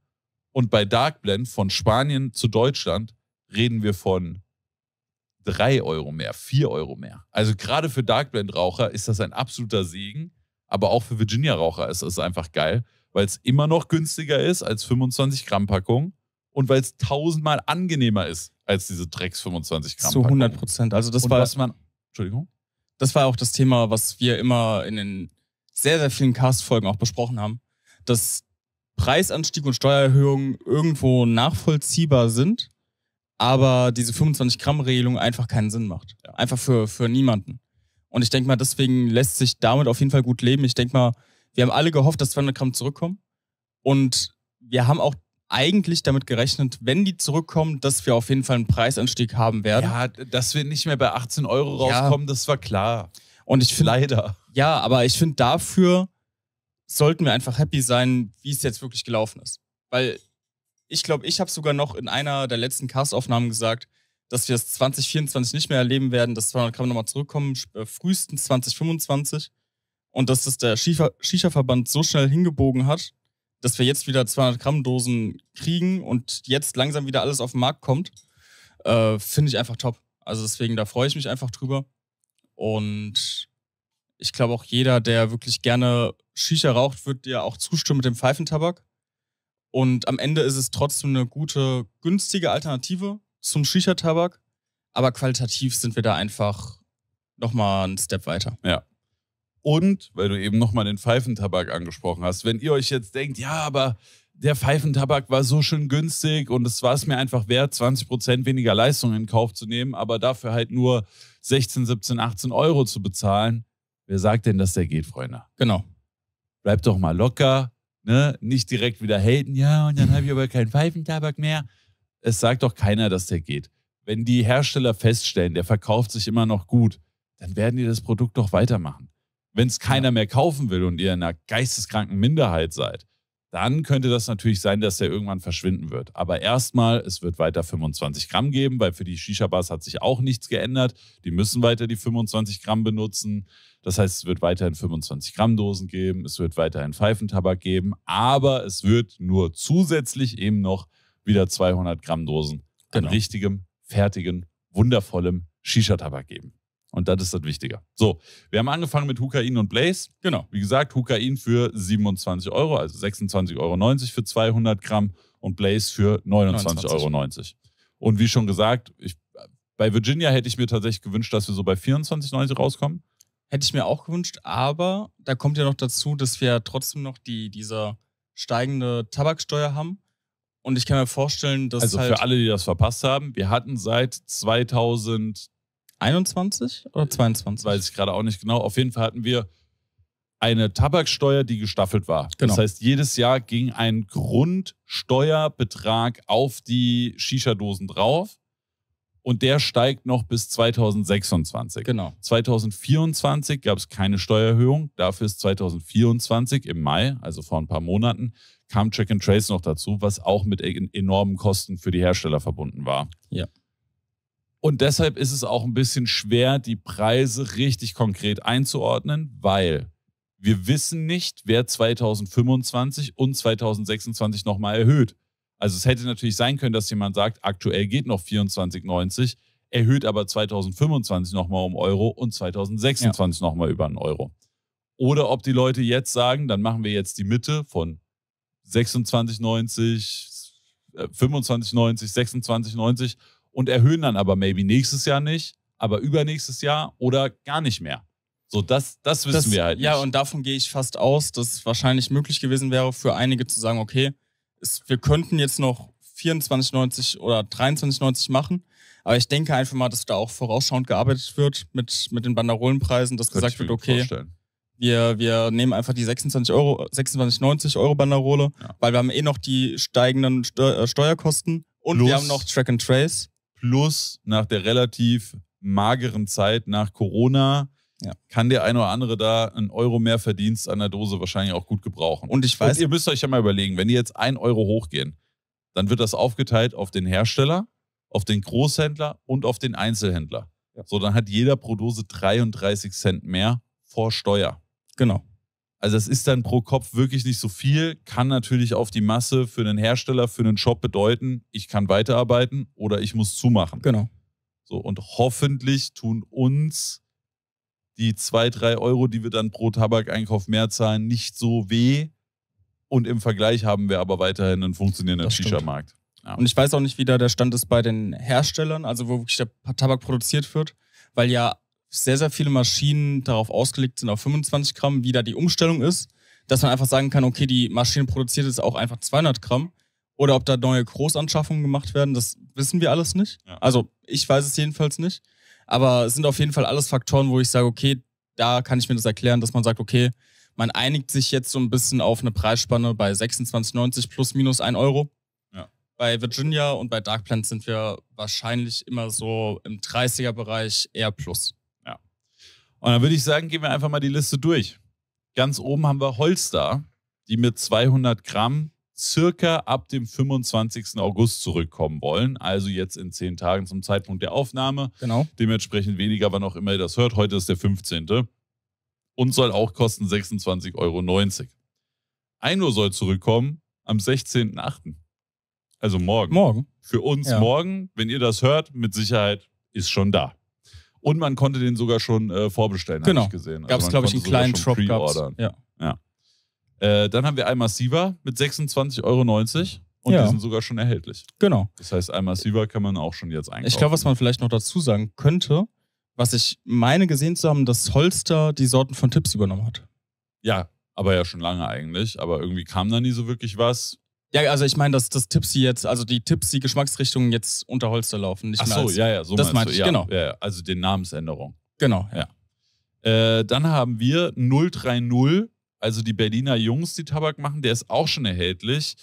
und bei Darkblend von Spanien zu Deutschland reden wir von 3 Euro mehr, 4 Euro mehr. Also gerade für Darkblend-Raucher ist das ein absoluter Segen, aber auch für Virginia-Raucher ist es einfach geil, weil es immer noch günstiger ist als 25 Gramm Packung und weil es tausendmal angenehmer ist als diese Drecks 25 Gramm. Zu 100 Prozent. Also das und war was man. Entschuldigung. Das war auch das Thema, was wir immer in den sehr sehr vielen Cast-Folgen auch besprochen haben, dass Preisanstieg und Steuererhöhungen irgendwo nachvollziehbar sind, aber diese 25-Gramm-Regelung einfach keinen Sinn macht. Einfach für, für niemanden. Und ich denke mal, deswegen lässt sich damit auf jeden Fall gut leben. Ich denke mal, wir haben alle gehofft, dass 200 Gramm zurückkommen. Und wir haben auch eigentlich damit gerechnet, wenn die zurückkommen, dass wir auf jeden Fall einen Preisanstieg haben werden. Ja, dass wir nicht mehr bei 18 Euro rauskommen, ja. das war klar. Und ich finde. Leider. Ja, aber ich finde dafür sollten wir einfach happy sein, wie es jetzt wirklich gelaufen ist. Weil ich glaube, ich habe sogar noch in einer der letzten Cast-Aufnahmen gesagt, dass wir es 2024 nicht mehr erleben werden. dass 200 Gramm nochmal zurückkommen, äh, frühestens 2025. Und dass das der Shisha-Verband so schnell hingebogen hat, dass wir jetzt wieder 200 Gramm Dosen kriegen und jetzt langsam wieder alles auf den Markt kommt, äh, finde ich einfach top. Also deswegen, da freue ich mich einfach drüber. Und ich glaube auch jeder, der wirklich gerne Shisha raucht, wird dir auch zustimmen mit dem Pfeifentabak. Und am Ende ist es trotzdem eine gute, günstige Alternative zum Shisha-Tabak. Aber qualitativ sind wir da einfach nochmal einen Step weiter. Ja. Und, weil du eben nochmal den Pfeifentabak angesprochen hast, wenn ihr euch jetzt denkt, ja, aber der Pfeifentabak war so schön günstig und es war es mir einfach wert, 20% weniger Leistung in Kauf zu nehmen, aber dafür halt nur 16, 17, 18 Euro zu bezahlen. Wer sagt denn, dass der geht, Freunde? Genau. Bleibt doch mal locker, ne? Nicht direkt wieder haten, ja, und dann habe ich aber keinen Pfeifentabak mehr. Es sagt doch keiner, dass der geht. Wenn die Hersteller feststellen, der verkauft sich immer noch gut, dann werden die das Produkt doch weitermachen. Wenn es keiner ja. mehr kaufen will und ihr in einer geisteskranken Minderheit seid, dann könnte das natürlich sein, dass der irgendwann verschwinden wird. Aber erstmal, es wird weiter 25 Gramm geben, weil für die Shisha-Bars hat sich auch nichts geändert. Die müssen weiter die 25 Gramm benutzen. Das heißt, es wird weiterhin 25 Gramm Dosen geben, es wird weiterhin Pfeifentabak geben, aber es wird nur zusätzlich eben noch wieder 200 Gramm Dosen genau. an richtigem, fertigen, wundervollem Shisha-Tabak geben. Und das ist das Wichtige. So, wir haben angefangen mit Hukain und Blaze. Genau. Wie gesagt, Hukain für 27 Euro, also 26,90 Euro für 200 Gramm und Blaze für 29,90 Euro. Und wie schon gesagt, ich, bei Virginia hätte ich mir tatsächlich gewünscht, dass wir so bei 24,90 rauskommen. Hätte ich mir auch gewünscht, aber da kommt ja noch dazu, dass wir trotzdem noch die, diese steigende Tabaksteuer haben. Und ich kann mir vorstellen, dass. Also halt für alle, die das verpasst haben, wir hatten seit 2000 21 oder 22? Weiß ich gerade auch nicht genau. Auf jeden Fall hatten wir eine Tabaksteuer, die gestaffelt war. Genau. Das heißt, jedes Jahr ging ein Grundsteuerbetrag auf die Shisha-Dosen drauf und der steigt noch bis 2026. Genau. 2024 gab es keine Steuererhöhung. Dafür ist 2024 im Mai, also vor ein paar Monaten, kam Track and Trace noch dazu, was auch mit e-, enormen Kosten für die Hersteller verbunden war. Ja. Und deshalb ist es auch ein bisschen schwer, die Preise richtig konkret einzuordnen, weil wir wissen nicht, wer 2025 und 2026 nochmal erhöht. Also es hätte natürlich sein können, dass jemand sagt, aktuell geht noch 24,90, erhöht aber 2025 nochmal um Euro und 2026 ja. nochmal über einen Euro. Oder ob die Leute jetzt sagen, dann machen wir jetzt die Mitte von 26,90, 25,90, 26,90 und erhöhen dann aber maybe nächstes Jahr nicht, aber übernächstes Jahr oder gar nicht mehr. So, das, das wissen das, wir halt nicht. Ja, und davon gehe ich fast aus, dass es wahrscheinlich möglich gewesen wäre, für einige zu sagen, okay, es, wir könnten jetzt noch 24,90 oder 23,90 machen. Aber ich denke einfach mal, dass da auch vorausschauend gearbeitet wird mit, mit den Banderolenpreisen, dass Könnte gesagt wird, okay, wir, wir nehmen einfach die 26 Euro, 26,90 Euro Banderole, ja. weil wir haben eh noch die steigenden Steu äh, Steuerkosten und Plus, wir haben noch Track and Trace plus nach der relativ mageren Zeit nach Corona ja. kann der eine oder andere da einen Euro mehr Verdienst an der Dose wahrscheinlich auch gut gebrauchen. Und ich weiß. Und ihr müsst euch ja mal überlegen, wenn die jetzt ein Euro hochgehen, dann wird das aufgeteilt auf den Hersteller, auf den Großhändler und auf den Einzelhändler. Ja. So, dann hat jeder pro Dose 33 Cent mehr vor Steuer. Genau. Also das ist dann pro Kopf wirklich nicht so viel, kann natürlich auf die Masse für einen Hersteller, für einen Shop bedeuten, ich kann weiterarbeiten oder ich muss zumachen. Genau. So, und hoffentlich tun uns die zwei, drei Euro, die wir dann pro Tabakeinkauf mehr zahlen, nicht so weh. Und im Vergleich haben wir aber weiterhin einen funktionierenden Shisha-Markt. Ja. Und ich weiß auch nicht, wie da der Stand ist bei den Herstellern, also wo wirklich der Tabak produziert wird, weil ja sehr, sehr viele Maschinen darauf ausgelegt sind auf 25 Gramm, wie da die Umstellung ist, dass man einfach sagen kann, okay, die Maschine produziert jetzt auch einfach 200 Gramm oder ob da neue Großanschaffungen gemacht werden, das wissen wir alles nicht. Ja. Also ich weiß es jedenfalls nicht. Aber es sind auf jeden Fall alles Faktoren, wo ich sage, okay, da kann ich mir das erklären, dass man sagt, okay, man einigt sich jetzt so ein bisschen auf eine Preisspanne bei 26,90 plus minus 1 Euro. Ja. Bei Virginia und bei Dark Plant sind wir wahrscheinlich immer so im 30er-Bereich eher plus. Und dann würde ich sagen, gehen wir einfach mal die Liste durch. Ganz oben haben wir Holster, die mit 200 Gramm circa ab dem 25. August zurückkommen wollen. Also jetzt in zehn Tagen zum Zeitpunkt der Aufnahme. Genau. Dementsprechend weniger, wann auch immer ihr das hört. Heute ist der 15. Und soll auch kosten 26,90 Euro. Ein Uhr soll zurückkommen am 16.8. Also morgen. Morgen. Für uns ja. morgen, wenn ihr das hört, mit Sicherheit ist schon da. Und man konnte den sogar schon äh, vorbestellen, genau. habe ich gesehen. Also Gab es, glaube ich, einen kleinen Drop. Ja. ja. Äh, dann haben wir iMassiva mit 26,90 Euro. Und ja. die sind sogar schon erhältlich. Genau. Das heißt, iMassiva kann man auch schon jetzt einkaufen. Ich glaube, was man vielleicht noch dazu sagen könnte, was ich meine gesehen zu haben, dass Holster die Sorten von Tipps übernommen hat. Ja, aber ja schon lange eigentlich. Aber irgendwie kam da nie so wirklich was. Ja, also ich meine, dass das Tipsy jetzt, also die Tipsy-Geschmacksrichtungen jetzt unter Holster laufen. Nicht Ach so, ja, ja, so das meinst du, ja, genau. Ja, also den Namensänderung. Genau, ja. ja. Äh, dann haben wir 030, also die Berliner Jungs, die Tabak machen, der ist auch schon erhältlich.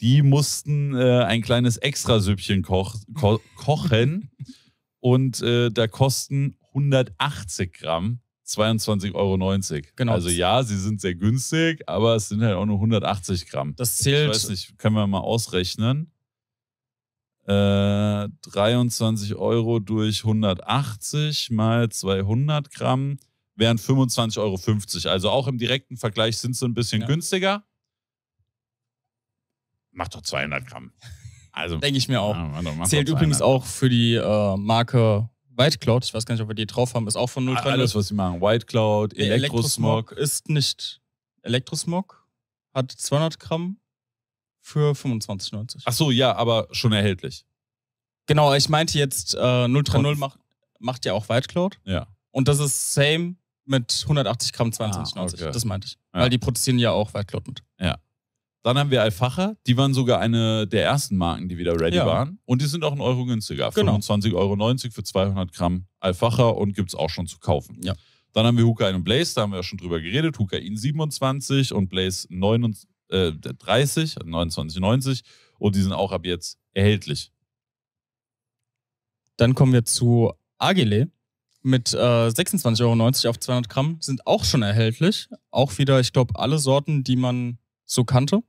Die mussten äh, ein kleines Extrasüppchen koch, ko kochen und äh, da kosten 180 Gramm 22,90 Euro. Genau. Also ja, sie sind sehr günstig, aber es sind halt auch nur 180 Gramm. Das zählt. Ich weiß nicht, können wir mal ausrechnen. Äh, 23 Euro durch 180 mal 200 Gramm wären 25,50 Euro. Also auch im direkten Vergleich sind sie ein bisschen ja. günstiger. Macht doch 200 Gramm. Also, Denke ich mir auch. Ja, doch, Zählt übrigens auch für die äh, Marke White Cloud, ich weiß gar nicht, ob wir die drauf haben, ist auch von 030. Ah, alles, was sie machen. White Cloud, Elektrosmog. Elektrosmog ist nicht. Elektrosmog hat 200 Gramm für 25,90. Ach so, ja, aber schon erhältlich. Genau, ich meinte jetzt, äh, 030 macht, macht ja auch White Cloud. Ja. Und das ist same mit 180 Gramm 22,90. Ah, okay. Das meinte ich. Ja. Weil die produzieren ja auch White Cloud mit. Ja. Dann haben wir Alfacher, die waren sogar eine der ersten Marken, die wieder ready ja. waren. Und die sind auch einen Euro günstiger. Genau. 25,90 Euro für 200 Gramm Alfacher und gibt es auch schon zu kaufen. Ja. Dann haben wir Hukain und Blaze, da haben wir ja schon drüber geredet. Hukain 27 und Blaze 29, äh, 30, 29,90. Und die sind auch ab jetzt erhältlich. Dann kommen wir zu Agile mit äh, 26,90 Euro auf 200 Gramm. Sind auch schon erhältlich. Auch wieder, ich glaube, alle Sorten, die man so kannte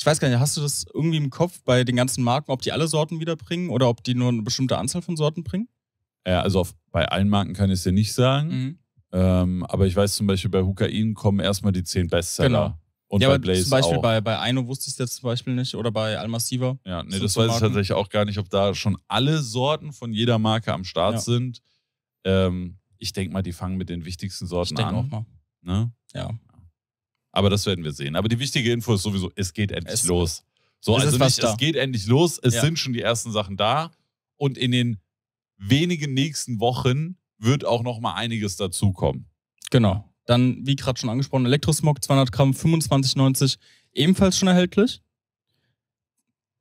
ich weiß gar nicht, hast du das irgendwie im Kopf bei den ganzen Marken, ob die alle Sorten wiederbringen oder ob die nur eine bestimmte Anzahl von Sorten bringen? Ja, also auf, bei allen Marken kann ich es dir nicht sagen. Mhm. Ähm, aber ich weiß zum Beispiel, bei Hukain kommen erstmal die zehn Bestseller. Genau. Und ja, bei Blaze zum Beispiel auch. Bei, bei Aino wusste ich es jetzt zum Beispiel nicht oder bei Almassiva. Ja, nee, das weiß ich tatsächlich auch gar nicht, ob da schon alle Sorten von jeder Marke am Start ja. sind. Ähm, ich denke mal, die fangen mit den wichtigsten Sorten ich an. Auch mal. Ne? Ja. Aber das werden wir sehen. Aber die wichtige Info ist sowieso, es geht endlich es los. So, also nicht, es geht endlich los, es ja. sind schon die ersten Sachen da. Und in den wenigen nächsten Wochen wird auch noch mal einiges dazukommen. Genau. Dann, wie gerade schon angesprochen, Elektrosmog 200 Gramm 25,90 ebenfalls schon erhältlich.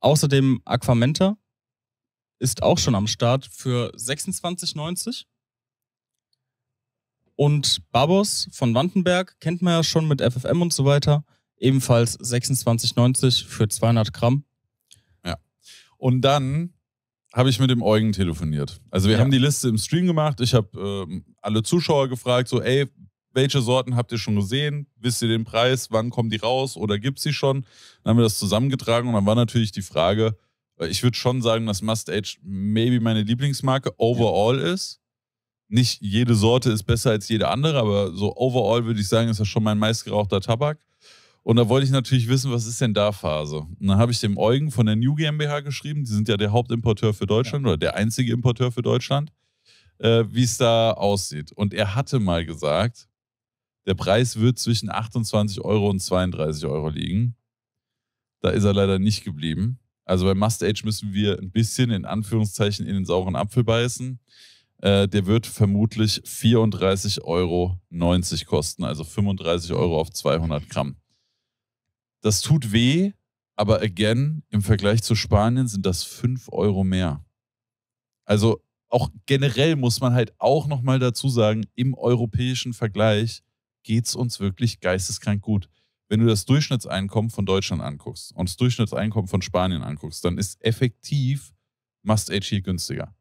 Außerdem Aquamenta ist auch schon am Start für 26,90. Und Babos von Wandenberg kennt man ja schon mit FFM und so weiter. Ebenfalls 26,90 für 200 Gramm. Ja. Und dann habe ich mit dem Eugen telefoniert. Also wir ja. haben die Liste im Stream gemacht. Ich habe ähm, alle Zuschauer gefragt, so, ey, welche Sorten habt ihr schon gesehen? Wisst ihr den Preis? Wann kommen die raus oder gibt es sie schon? Dann haben wir das zusammengetragen und dann war natürlich die Frage, äh, ich würde schon sagen, dass Must Age maybe meine Lieblingsmarke overall ja. ist nicht jede Sorte ist besser als jede andere, aber so overall würde ich sagen, ist das schon mein meistgerauchter Tabak. Und da wollte ich natürlich wissen, was ist denn da Phase? Und dann habe ich dem Eugen von der New GmbH geschrieben, die sind ja der Hauptimporteur für Deutschland ja. oder der einzige Importeur für Deutschland, äh, wie es da aussieht. Und er hatte mal gesagt, der Preis wird zwischen 28 Euro und 32 Euro liegen. Da ist er leider nicht geblieben. Also bei Must Age müssen wir ein bisschen in Anführungszeichen in den sauren Apfel beißen. Äh, der wird vermutlich 34,90 Euro kosten, also 35 Euro auf 200 Gramm. Das tut weh, aber again, im Vergleich zu Spanien sind das 5 Euro mehr. Also auch generell muss man halt auch nochmal dazu sagen, im europäischen Vergleich geht es uns wirklich geisteskrank gut. Wenn du das Durchschnittseinkommen von Deutschland anguckst und das Durchschnittseinkommen von Spanien anguckst, dann ist effektiv Must-Age hier günstiger.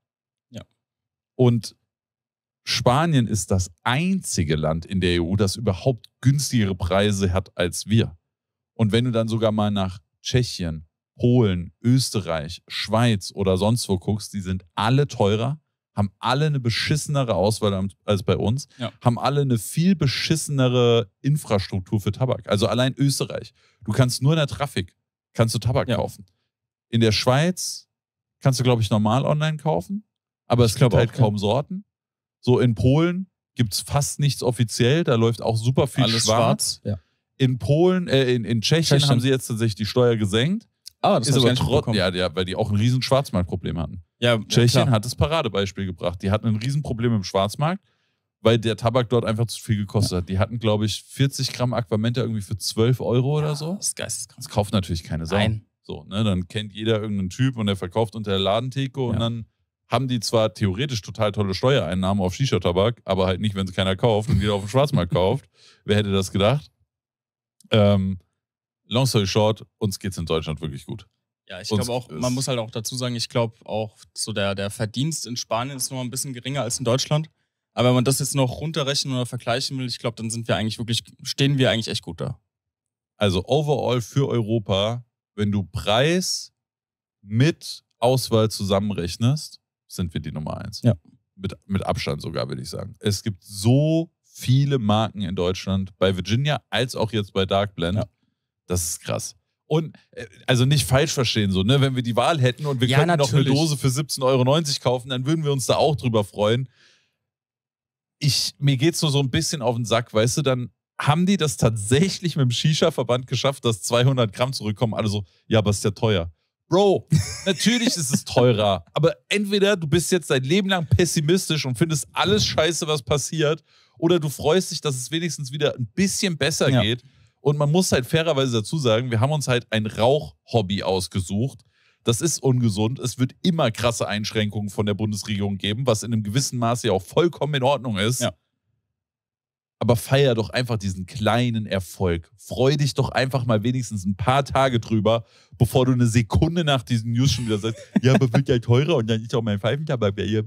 Und Spanien ist das einzige Land in der EU, das überhaupt günstigere Preise hat als wir. Und wenn du dann sogar mal nach Tschechien, Polen, Österreich, Schweiz oder sonst wo guckst, die sind alle teurer, haben alle eine beschissenere Auswahl als bei uns, ja. haben alle eine viel beschissenere Infrastruktur für Tabak. Also allein Österreich. Du kannst nur in der Trafik, kannst du Tabak ja. kaufen. In der Schweiz kannst du, glaube ich, normal online kaufen aber es gibt halt auch, kaum ja. Sorten. So in Polen gibt es fast nichts offiziell, da läuft auch super viel Alles schwarz. schwarz. Ja. In Polen, äh, in, in Tschechien, haben sie jetzt tatsächlich die Steuer gesenkt. Ah, das ist aber trotzdem, ja, ja, weil die auch ein riesen Schwarzmarktproblem hatten. Ja, Tschechien ja, hat das Paradebeispiel gebracht. Die hatten ein riesen Problem im Schwarzmarkt, weil der Tabak dort einfach zu viel gekostet ja. hat. Die hatten, glaube ich, 40 Gramm Aquamenta irgendwie für 12 Euro oder so. Das ist geisteskrank. Das kauft natürlich keine Sau. Nein. So, ne, dann kennt jeder irgendeinen Typ und der verkauft unter der Ladentheke und dann haben die zwar theoretisch total tolle Steuereinnahmen auf Shisha-Tabak, aber halt nicht, wenn es keiner kauft und jeder auf dem Schwarzmarkt kauft. Wer hätte das gedacht? Ähm, long story short, uns geht's in Deutschland wirklich gut. Ja, ich glaube auch, man muss halt auch dazu sagen, ich glaube auch so der, der Verdienst in Spanien ist noch ein bisschen geringer als in Deutschland. Aber wenn man das jetzt noch runterrechnen oder vergleichen will, ich glaube, dann sind wir eigentlich wirklich, stehen wir eigentlich echt gut da. Also overall für Europa, wenn du Preis mit Auswahl zusammenrechnest, sind wir die Nummer eins. Ja. Mit, mit Abstand sogar, würde ich sagen. Es gibt so viele Marken in Deutschland, bei Virginia als auch jetzt bei Dark Blend. Ja. Das ist krass. Und äh, also nicht falsch verstehen, so, ne? Wenn wir die Wahl hätten und wir ja, könnten noch eine Dose für 17,90 Euro kaufen, dann würden wir uns da auch drüber freuen. Ich, mir geht es nur so ein bisschen auf den Sack, weißt du, dann haben die das tatsächlich mit dem Shisha-Verband geschafft, dass 200 Gramm zurückkommen. Alle so, ja, aber ist ja teuer. Bro, natürlich ist es teurer, aber entweder du bist jetzt dein Leben lang pessimistisch und findest alles scheiße, was passiert, oder du freust dich, dass es wenigstens wieder ein bisschen besser ja. geht. Und man muss halt fairerweise dazu sagen, wir haben uns halt ein Rauchhobby ausgesucht. Das ist ungesund. Es wird immer krasse Einschränkungen von der Bundesregierung geben, was in einem gewissen Maße ja auch vollkommen in Ordnung ist. Ja aber feier doch einfach diesen kleinen Erfolg. Freu dich doch einfach mal wenigstens ein paar Tage drüber, bevor du eine Sekunde nach diesen News schon wieder sagst, ja, aber wird ja halt teurer und dann ich auch mein Pfeifentabak. Ja,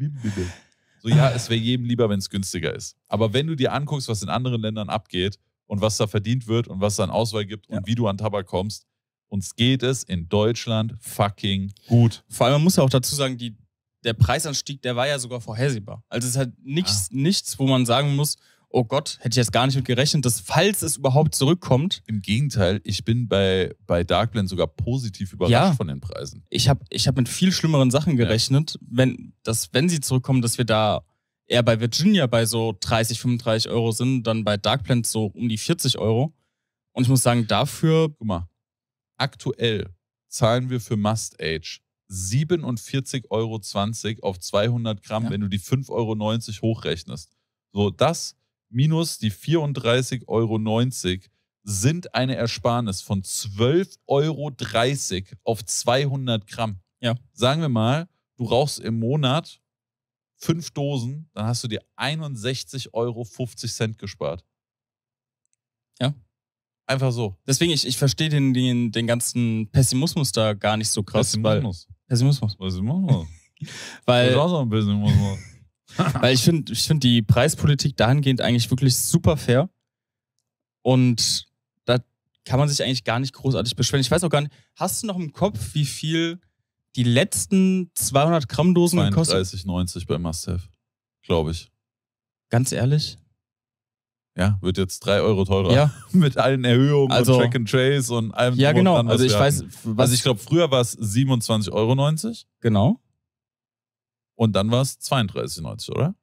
so, ja, es wäre jedem lieber, wenn es günstiger ist. Aber wenn du dir anguckst, was in anderen Ländern abgeht und was da verdient wird und was da an Auswahl gibt ja. und wie du an Tabak kommst, uns geht es in Deutschland fucking gut. Vor allem man muss ja auch dazu sagen, die, der Preisanstieg, der war ja sogar vorhersehbar. Also es ist halt nichts, ah. nichts, wo man sagen muss, oh Gott, hätte ich jetzt gar nicht mit gerechnet, dass falls es überhaupt zurückkommt. Im Gegenteil, ich bin bei, bei Darkland sogar positiv überrascht ja, von den Preisen. Ich habe ich hab mit viel schlimmeren Sachen gerechnet, ja. wenn, dass, wenn sie zurückkommen, dass wir da eher bei Virginia bei so 30, 35 Euro sind, dann bei Darkland so um die 40 Euro. Und ich muss sagen, dafür. Guck mal, aktuell zahlen wir für Must Age 47,20 Euro auf 200 Gramm, ja. wenn du die 5,90 Euro hochrechnest. So, das minus die 34,90 Euro sind eine Ersparnis von 12,30 Euro auf 200 Gramm. Ja. Sagen wir mal, du rauchst im Monat fünf Dosen, dann hast du dir 61,50 Euro gespart. Ja. Einfach so. Deswegen, ich, ich verstehe den, den, den ganzen Pessimismus da gar nicht so krass. Pessimismus. Weil, Pessimismus. Pessimismus. Weil. Das ist auch so ein Pessimismus. Weil ich finde ich find die Preispolitik dahingehend eigentlich wirklich super fair. Und da kann man sich eigentlich gar nicht großartig beschweren. Ich weiß auch gar nicht, hast du noch im Kopf, wie viel die letzten 200 Gramm Dosen kosten? gekostet? 30,90 bei Must-Have, glaube ich. Ganz ehrlich? Ja, wird jetzt 3 Euro teurer. Ja. Mit allen Erhöhungen also, und Track and Trace und allem. Ja, genau. Dran, also ich hatten. weiß. also ich glaube, früher war es 27,90 Euro. Genau. Und dann war es 32,90, oder?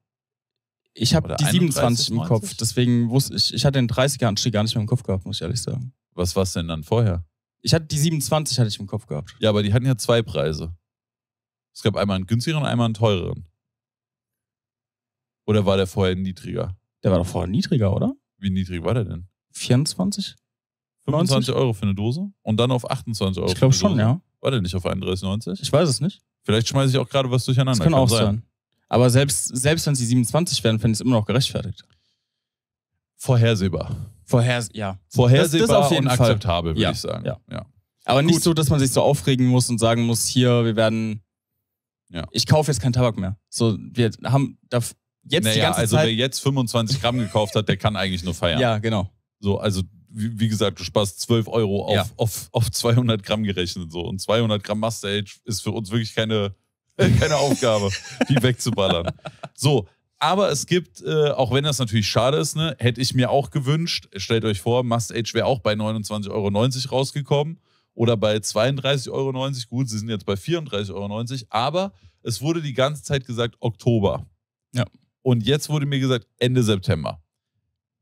Ich habe die 27 im Kopf, deswegen wusste ich, ich hatte den 30er-Anstieg gar nicht mehr im Kopf gehabt, muss ich ehrlich sagen. Was war es denn dann vorher? Ich hatte die 27 hatte ich im Kopf gehabt. Ja, aber die hatten ja zwei Preise. Es gab einmal einen günstigeren und einmal einen teureren. Oder war der vorher niedriger? Der war doch vorher niedriger, oder? Wie niedrig war der denn? 24? 25 90? Euro für eine Dose und dann auf 28 Euro. Ich glaube schon, ja. War der nicht auf 31,90? Ich weiß es nicht. Vielleicht schmeiße ich auch gerade was durcheinander. Das kann, kann auch sein. sein. Aber selbst, selbst wenn sie 27 werden, fände ich es immer noch gerechtfertigt. Vorhersehbar. Vorher, ja. Vorhersehbar das, das auf jeden und Fall. akzeptabel, würde ja. ich sagen. Ja. ja. Aber Gut. nicht so, dass man sich so aufregen muss und sagen muss, hier, wir werden. Ja. Ich kaufe jetzt keinen Tabak mehr. So, wir haben da jetzt naja, die ganze also Zeit. Also wer jetzt 25 Gramm gekauft hat, der kann eigentlich nur feiern. Ja, genau. So, also wie, wie gesagt, du sparst 12 Euro auf, ja. auf, auf 200 Gramm gerechnet. So. Und 200 Gramm muster ist für uns wirklich keine, äh, keine Aufgabe, die wegzuballern. So, aber es gibt, äh, auch wenn das natürlich schade ist, ne, hätte ich mir auch gewünscht, stellt euch vor, Must wäre auch bei 29,90 Euro rausgekommen oder bei 32,90 Euro. Gut, sie sind jetzt bei 34,90 Euro, aber es wurde die ganze Zeit gesagt Oktober. Ja. Und jetzt wurde mir gesagt Ende September.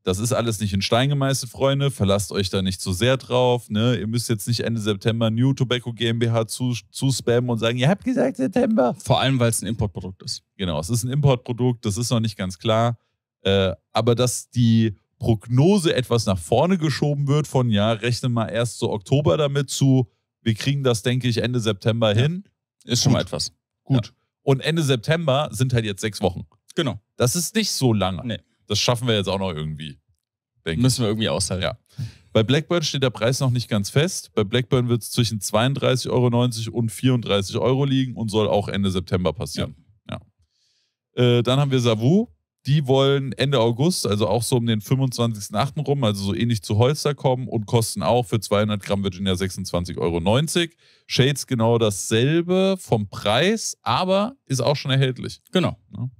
Das ist alles nicht in Stein gemeißelt, Freunde. Verlasst euch da nicht zu sehr drauf. Ne? Ihr müsst jetzt nicht Ende September New Tobacco GmbH zu, zu spammen und sagen, ihr habt gesagt September. Vor allem, weil es ein Importprodukt ist. Genau, es ist ein Importprodukt, das ist noch nicht ganz klar. Äh, aber dass die Prognose etwas nach vorne geschoben wird von, ja, rechne mal erst so Oktober damit zu, wir kriegen das, denke ich, Ende September ja. hin. Ist Gut. schon mal etwas. Gut. Ja. Und Ende September sind halt jetzt sechs Wochen. Genau. Das ist nicht so lange. Nee das schaffen wir jetzt auch noch irgendwie. Müssen wir irgendwie aushalten. Ja. Bei Blackburn steht der Preis noch nicht ganz fest. Bei Blackburn wird es zwischen 32,90 Euro und 34 Euro liegen und soll auch Ende September passieren. Ja. ja. Äh, dann haben wir Savu. Die wollen Ende August, also auch so um den 25.08. rum, also so ähnlich zu Holster kommen und kosten auch für 200 Gramm Virginia 26,90 Euro. Shades genau dasselbe vom Preis, aber ist auch schon erhältlich. Genau. Ja. Ne?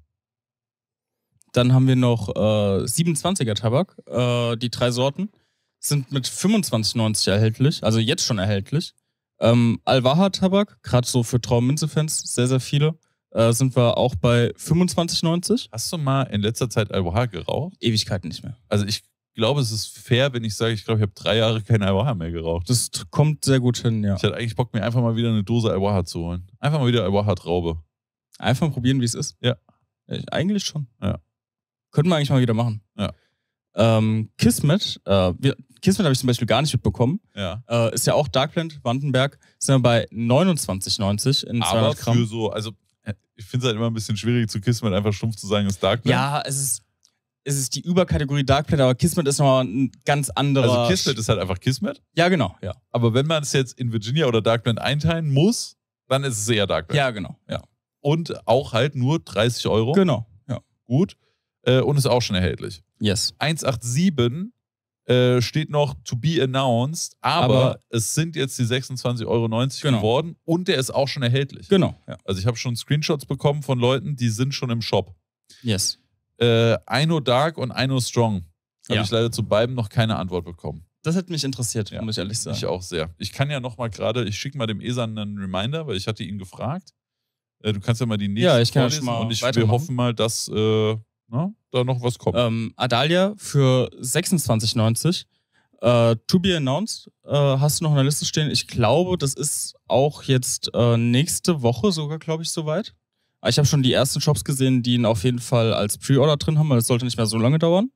Dann haben wir noch äh, 27er Tabak, äh, die drei Sorten. Sind mit 25,90 erhältlich, also jetzt schon erhältlich. Ähm, Alvaha Tabak, gerade so für Traum-Minze-Fans, sehr, sehr viele. Äh, sind wir auch bei 25,90. Hast du mal in letzter Zeit Alvaha geraucht? Ewigkeiten nicht mehr. Also ich glaube, es ist fair, wenn ich sage, ich glaube, ich habe drei Jahre keine Alvaha mehr geraucht. Das kommt sehr gut hin, ja. Ich hatte eigentlich Bock, mir einfach mal wieder eine Dose Alvaha zu holen. Einfach mal wieder Alvaha-Traube. Einfach mal probieren, wie es ist. Ja. Äh, eigentlich schon. Ja. Könnten wir eigentlich mal wieder machen. Ja. Ähm, Kismet, äh, wir, Kismet habe ich zum Beispiel gar nicht mitbekommen. Ja. Äh, ist ja auch Darkblend, Wandenberg, sind wir bei 29,90 in 200 Aber für so, also ich finde es halt immer ein bisschen schwierig zu Kismet einfach stumpf zu sagen, ist Darkblend. Ja, es ist, es ist die Überkategorie Darkblend, aber Kismet ist nochmal ein ganz anderer. Also Kismet ist halt einfach Kismet. Ja, genau, ja. Aber wenn man es jetzt in Virginia oder Darkblend einteilen muss, dann ist es eher Darkblend. Ja, genau, ja. Und auch halt nur 30 Euro. Genau, ja. Gut äh, und ist auch schon erhältlich. Yes. 187 äh, steht noch to be announced, aber, aber es sind jetzt die 26,90 Euro genau. geworden und der ist auch schon erhältlich. Genau. Ja. Also ich habe schon Screenshots bekommen von Leuten, die sind schon im Shop. Yes. Äh, Aino Dark und Aino Strong. Habe ja. ich leider zu beiden noch keine Antwort bekommen. Das hätte mich interessiert, ja, muss ich ehrlich sagen. Mich auch sehr. Ich kann ja nochmal gerade, ich schicke mal dem Esan einen Reminder, weil ich hatte ihn gefragt. Äh, du kannst ja mal die nächste ja, ich kann vorlesen mal und ich, wir hoffen mal, dass äh, ne, da noch was kommt. Ähm, Adalia für 26,90. Äh, to be announced, äh, hast du noch in der Liste stehen? Ich glaube, das ist auch jetzt äh, nächste Woche sogar, glaube ich, soweit. Ah, ich habe schon die ersten Shops gesehen, die ihn auf jeden Fall als Pre-Order drin haben, weil es sollte nicht mehr so lange dauern.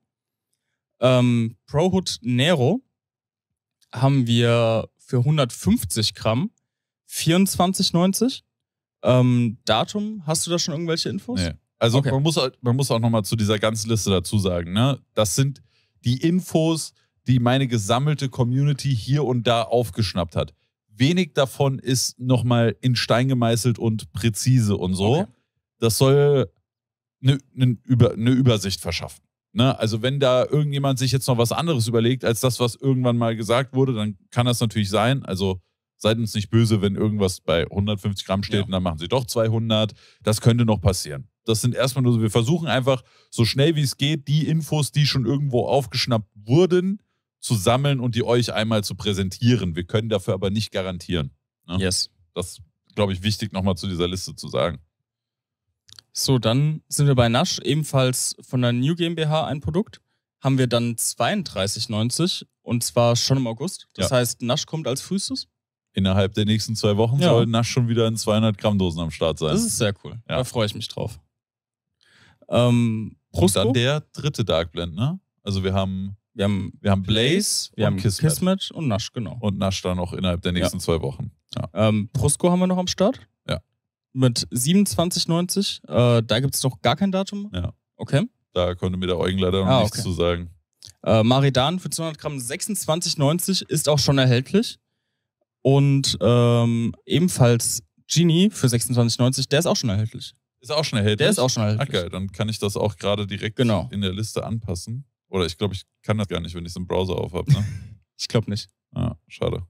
Ähm, ProHood Nero haben wir für 150 Gramm 24,90. Ähm, Datum, hast du da schon irgendwelche Infos? Nee. Also okay. man, muss, halt, man muss auch nochmal zu dieser ganzen Liste dazu sagen, ne? Das sind die Infos, die meine gesammelte Community hier und da aufgeschnappt hat. Wenig davon ist nochmal in Stein gemeißelt und präzise und so. Okay. Das soll eine ne Über, ne Übersicht verschaffen. Ne? Also wenn da irgendjemand sich jetzt noch was anderes überlegt als das, was irgendwann mal gesagt wurde, dann kann das natürlich sein. Also seid uns nicht böse, wenn irgendwas bei 150 Gramm steht ja. und dann machen sie doch 200. Das könnte noch passieren. Das sind erstmal nur so, wir versuchen einfach so schnell wie es geht, die Infos, die schon irgendwo aufgeschnappt wurden, zu sammeln und die euch einmal zu präsentieren. Wir können dafür aber nicht garantieren. Ne? Yes. Das ist, glaube ich, wichtig nochmal zu dieser Liste zu sagen. So, dann sind wir bei Nasch, ebenfalls von der New GmbH ein Produkt. Haben wir dann 32,90 und zwar schon im August. Das ja. heißt, Nasch kommt als frühestes. Innerhalb der nächsten zwei Wochen ja. soll Nasch schon wieder in 200 Gramm Dosen am Start sein. Das ist sehr cool. Ja. Da freue ich mich drauf. Ähm, Prost dann der dritte Dark Blend, ne? Also wir haben wir haben, wir haben Blaze, wir haben Kismet. Kismet und Nasch, genau. Und Nasch dann noch innerhalb der nächsten ja. zwei Wochen. Ja. Ähm, Prosco haben wir noch am Start. Ja. Mit 27,90. Äh, da gibt es noch gar kein Datum. Ja. Okay. Da konnte mir der Eugen leider noch ah, nichts okay. zu sagen. Äh, Maridan für 200 Gramm 26,90 ist auch schon erhältlich. Und ähm, ebenfalls Genie für 26,90, der ist auch schon erhältlich. Ist auch schon erhältlich? Der ist auch schon erhältlich. Ah, dann kann ich das auch gerade direkt genau. in der Liste anpassen. Oder ich glaube, ich kann das gar nicht, wenn ich es im Browser aufhabe. Ne? ich glaube nicht. Ah, schade.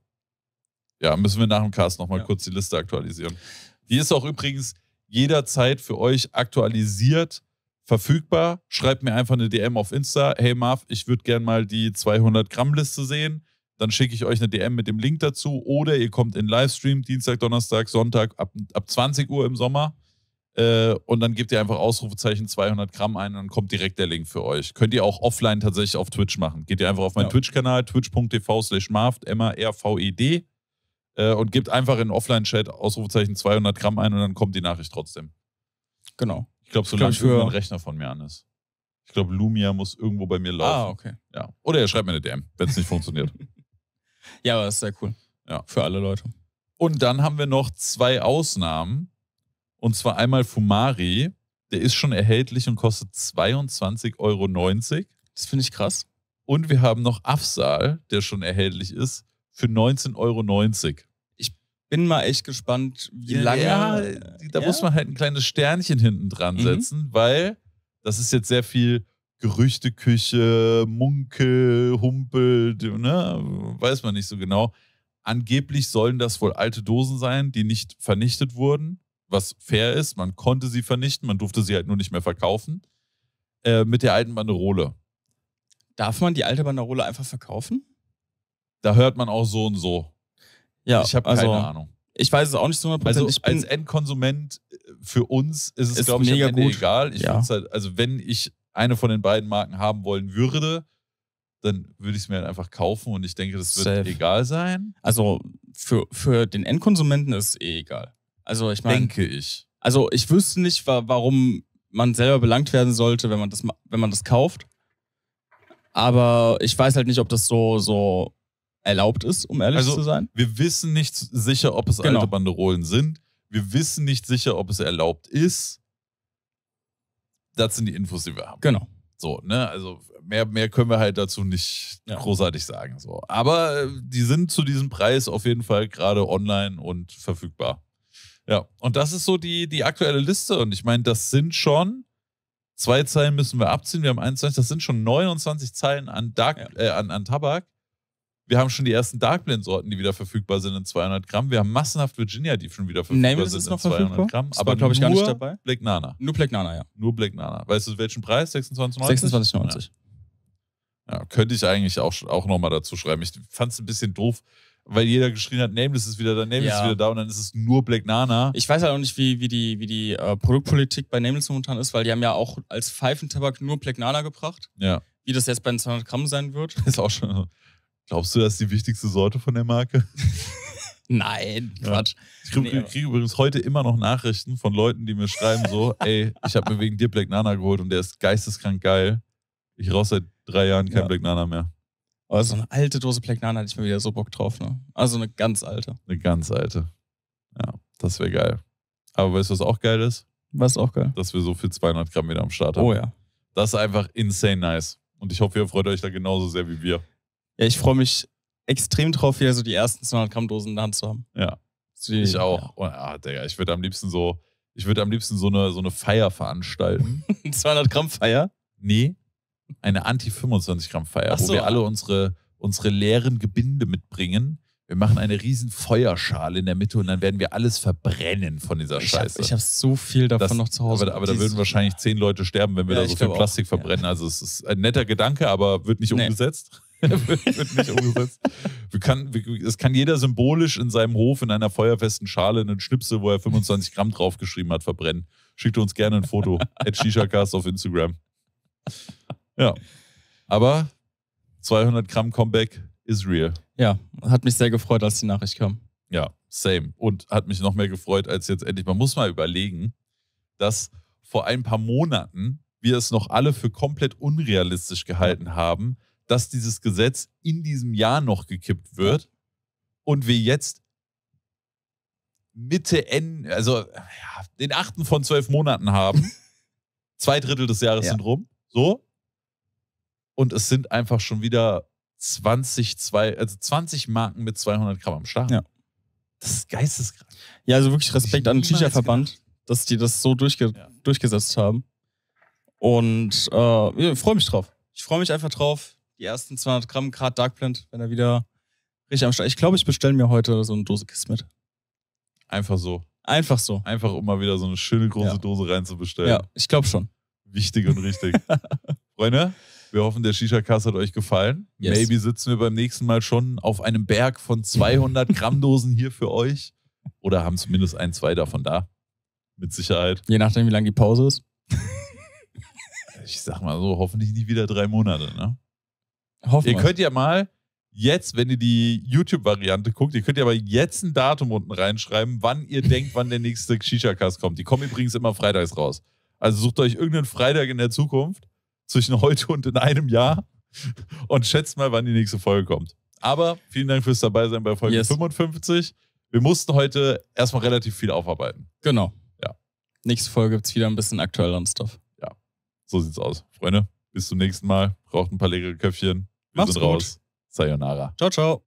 Ja, müssen wir nach dem Cast nochmal ja. kurz die Liste aktualisieren. Die ist auch übrigens jederzeit für euch aktualisiert verfügbar. Schreibt mir einfach eine DM auf Insta. Hey Marv, ich würde gern mal die 200 Gramm Liste sehen. Dann schicke ich euch eine DM mit dem Link dazu. Oder ihr kommt in Livestream Dienstag, Donnerstag, Sonntag ab, ab 20 Uhr im Sommer. Äh, und dann gebt ihr einfach Ausrufezeichen 200 Gramm ein und dann kommt direkt der Link für euch. Könnt ihr auch offline tatsächlich auf Twitch machen. Geht ihr einfach auf meinen ja. Twitch-Kanal, twitch.tv slash marvd, e M-A-R-V-E-D äh, und gebt einfach in Offline-Chat Ausrufezeichen 200 Gramm ein und dann kommt die Nachricht trotzdem. Genau. Ich glaube, solange glaub, irgendein Rechner von mir an ist. Ich glaube, Lumia muss irgendwo bei mir laufen. Ah, okay. Ja. Oder ihr schreibt mir eine DM, wenn es nicht funktioniert. Ja, aber das ist sehr cool. Ja. Für alle Leute. Und dann haben wir noch zwei Ausnahmen. Und zwar einmal Fumari. Der ist schon erhältlich und kostet 22,90 Euro. Das finde ich krass. Und wir haben noch Afsal, der schon erhältlich ist, für 19,90 Euro. Ich bin mal echt gespannt, wie lange. Ja, da ja? muss man halt ein kleines Sternchen hinten dran mhm. setzen, mhm. weil das ist jetzt sehr viel Gerüchteküche, Munkel, Humpel, ne? weiß man nicht so genau. Angeblich sollen das wohl alte Dosen sein, die nicht vernichtet wurden was fair ist. Man konnte sie vernichten, man durfte sie halt nur nicht mehr verkaufen. Äh, mit der alten Banderole. Darf man die alte Banderole einfach verkaufen? Da hört man auch so und so. Ja, ich habe also, keine Ahnung. Ich weiß es auch nicht so 100%. Also als Endkonsument äh, für uns ist es, glaube ich, mega am Ende gut. egal. Ich ja. halt, also wenn ich eine von den beiden Marken haben wollen würde, dann würde ich es mir halt einfach kaufen und ich denke, das wird Safe. egal sein. Also für, für den Endkonsumenten ist es eh egal. Also ich meine. Denke ich. Also ich wüsste nicht, warum man selber belangt werden sollte, wenn man das, wenn man das kauft. Aber ich weiß halt nicht, ob das so, so erlaubt ist, um ehrlich also, zu sein. Wir wissen nicht sicher, ob es genau. alte Banderolen sind. Wir wissen nicht sicher, ob es erlaubt ist. Das sind die Infos, die wir haben. Genau. So, ne, also mehr, mehr können wir halt dazu nicht ja. großartig sagen. So. Aber äh, die sind zu diesem Preis auf jeden Fall gerade online und verfügbar. Ja, und das ist so die, die aktuelle Liste. Und ich meine, das sind schon, zwei Zeilen müssen wir abziehen. Wir haben 21, das sind schon 29 Zeilen an, Dark, ja. äh, an, an Tabak. Wir haben schon die ersten Dark Blend Sorten, die wieder verfügbar sind in 200 Gramm. Wir haben massenhaft Virginia, die schon wieder verfügbar Nameless sind ist in noch 200 verfügbar? Gramm. Das aber glaube ich gar nicht dabei. Black Nana. Nur Black Nana, ja. Nur Black Nana. Weißt du welchen Preis? 26,90? 26,90. Ja. ja. könnte ich eigentlich auch, auch nochmal dazu schreiben. Ich fand es ein bisschen doof, weil jeder geschrien hat, Nameless ist wieder da, Nameless ja. ist wieder da und dann ist es nur Black Nana. Ich weiß halt auch nicht, wie, wie die, wie die äh, Produktpolitik bei Nameless momentan ist, weil die haben ja auch als Pfeifentabak nur Black Nana gebracht. Ja. Wie das jetzt bei den 200 Gramm sein wird. Ist auch schon. Glaubst du, das ist die wichtigste Sorte von der Marke? Nein, ja. Quatsch. Ich kriege nee, krieg übrigens heute immer noch Nachrichten von Leuten, die mir schreiben so, ey, ich habe mir wegen dir Black Nana geholt und der ist geisteskrank geil. Ich rauche seit drei Jahren kein ja. Black Nana mehr. Oh, Aber so eine alte Dose Black hatte ich mir wieder so Bock drauf, ne? Also eine ganz alte. Eine ganz alte. Ja, das wäre geil. Aber weißt du, was auch geil ist? Was auch geil? Dass wir so viel 200 Gramm wieder am Start haben. Oh ja. Das ist einfach insane nice. Und ich hoffe, ihr freut euch da genauso sehr wie wir. Ja, ich freue mich extrem drauf, hier so die ersten 200 Gramm Dosen in der Hand zu haben. Ja. Die, ich auch. Ja. Oh, ah, Digga, ich würde am liebsten so, ich würde am liebsten so eine, so eine Feier veranstalten. 200 Gramm Feier? Nee, eine Anti-25-Gramm-Feier, so. wo wir alle unsere, unsere leeren Gebinde mitbringen. Wir machen eine riesen Feuerschale in der Mitte und dann werden wir alles verbrennen von dieser ich Scheiße. Hab, ich habe so viel davon das, noch zu Hause. Aber, aber da würden wahrscheinlich zehn Leute sterben, wenn wir ja, da so viel Plastik auch. verbrennen. Ja. Also es ist ein netter Gedanke, aber wird nicht nee. umgesetzt. wird nicht umgesetzt. Wir kann, wir, es kann jeder symbolisch in seinem Hof in einer feuerfesten Schale einen Schnipsel, wo er 25 Gramm draufgeschrieben hat, verbrennen. Schickt uns gerne ein Foto. At ShishaCast auf Instagram. Ja. Aber 200 Gramm Comeback is real. Ja, hat mich sehr gefreut, als die Nachricht kam. Ja, same. Und hat mich noch mehr gefreut, als jetzt endlich. Man muss mal überlegen, dass vor ein paar Monaten wir es noch alle für komplett unrealistisch gehalten haben, dass dieses Gesetz in diesem Jahr noch gekippt wird und wir jetzt Mitte, Ende, also ja, den achten von zwölf Monaten haben. Zwei Drittel des Jahres ja. sind rum. So und es sind einfach schon wieder 20, zwei, also 20 Marken mit 200 Gramm am Start. Ja. Das ist geisteskrank. Ja, also wirklich Respekt an den Shisha-Verband, dass die das so durchge ja. durchgesetzt haben. Und äh, ich freue mich drauf. Ich freue mich einfach drauf. Die ersten 200 Gramm, gerade Dark Blend, wenn er wieder richtig am Start Ich glaube, ich bestelle mir heute so eine Dose Kiss mit. Einfach so. Einfach so. Einfach, um mal wieder so eine schöne große ja. Dose reinzubestellen. Ja, ich glaube schon. Wichtig und richtig. Freunde, wir hoffen, der Shisha-Cast hat euch gefallen. Yes. Maybe sitzen wir beim nächsten Mal schon auf einem Berg von 200 Gramm Dosen hier für euch. Oder haben zumindest ein, zwei davon da. Mit Sicherheit. Je nachdem, wie lange die Pause ist. ich sag mal so, hoffentlich nicht wieder drei Monate, ne? Hoffen ihr könnt ja mal jetzt, wenn ihr die YouTube-Variante guckt, ihr könnt ja aber jetzt ein Datum unten reinschreiben, wann ihr denkt, wann der nächste Shisha-Cast kommt. Die kommen übrigens immer freitags raus. Also sucht euch irgendeinen Freitag in der Zukunft zwischen heute und in einem Jahr und schätzt mal, wann die nächste Folge kommt. Aber vielen Dank fürs dabei sein bei Folge yes. 55. Wir mussten heute erstmal relativ viel aufarbeiten. Genau. Ja. Nächste Folge gibt es wieder ein bisschen aktuelleren Stuff. Ja. So sieht's aus. Freunde, bis zum nächsten Mal. Braucht ein paar leckere Köpfchen. Wir Mach's sind gut. raus. Sayonara. Ciao, ciao.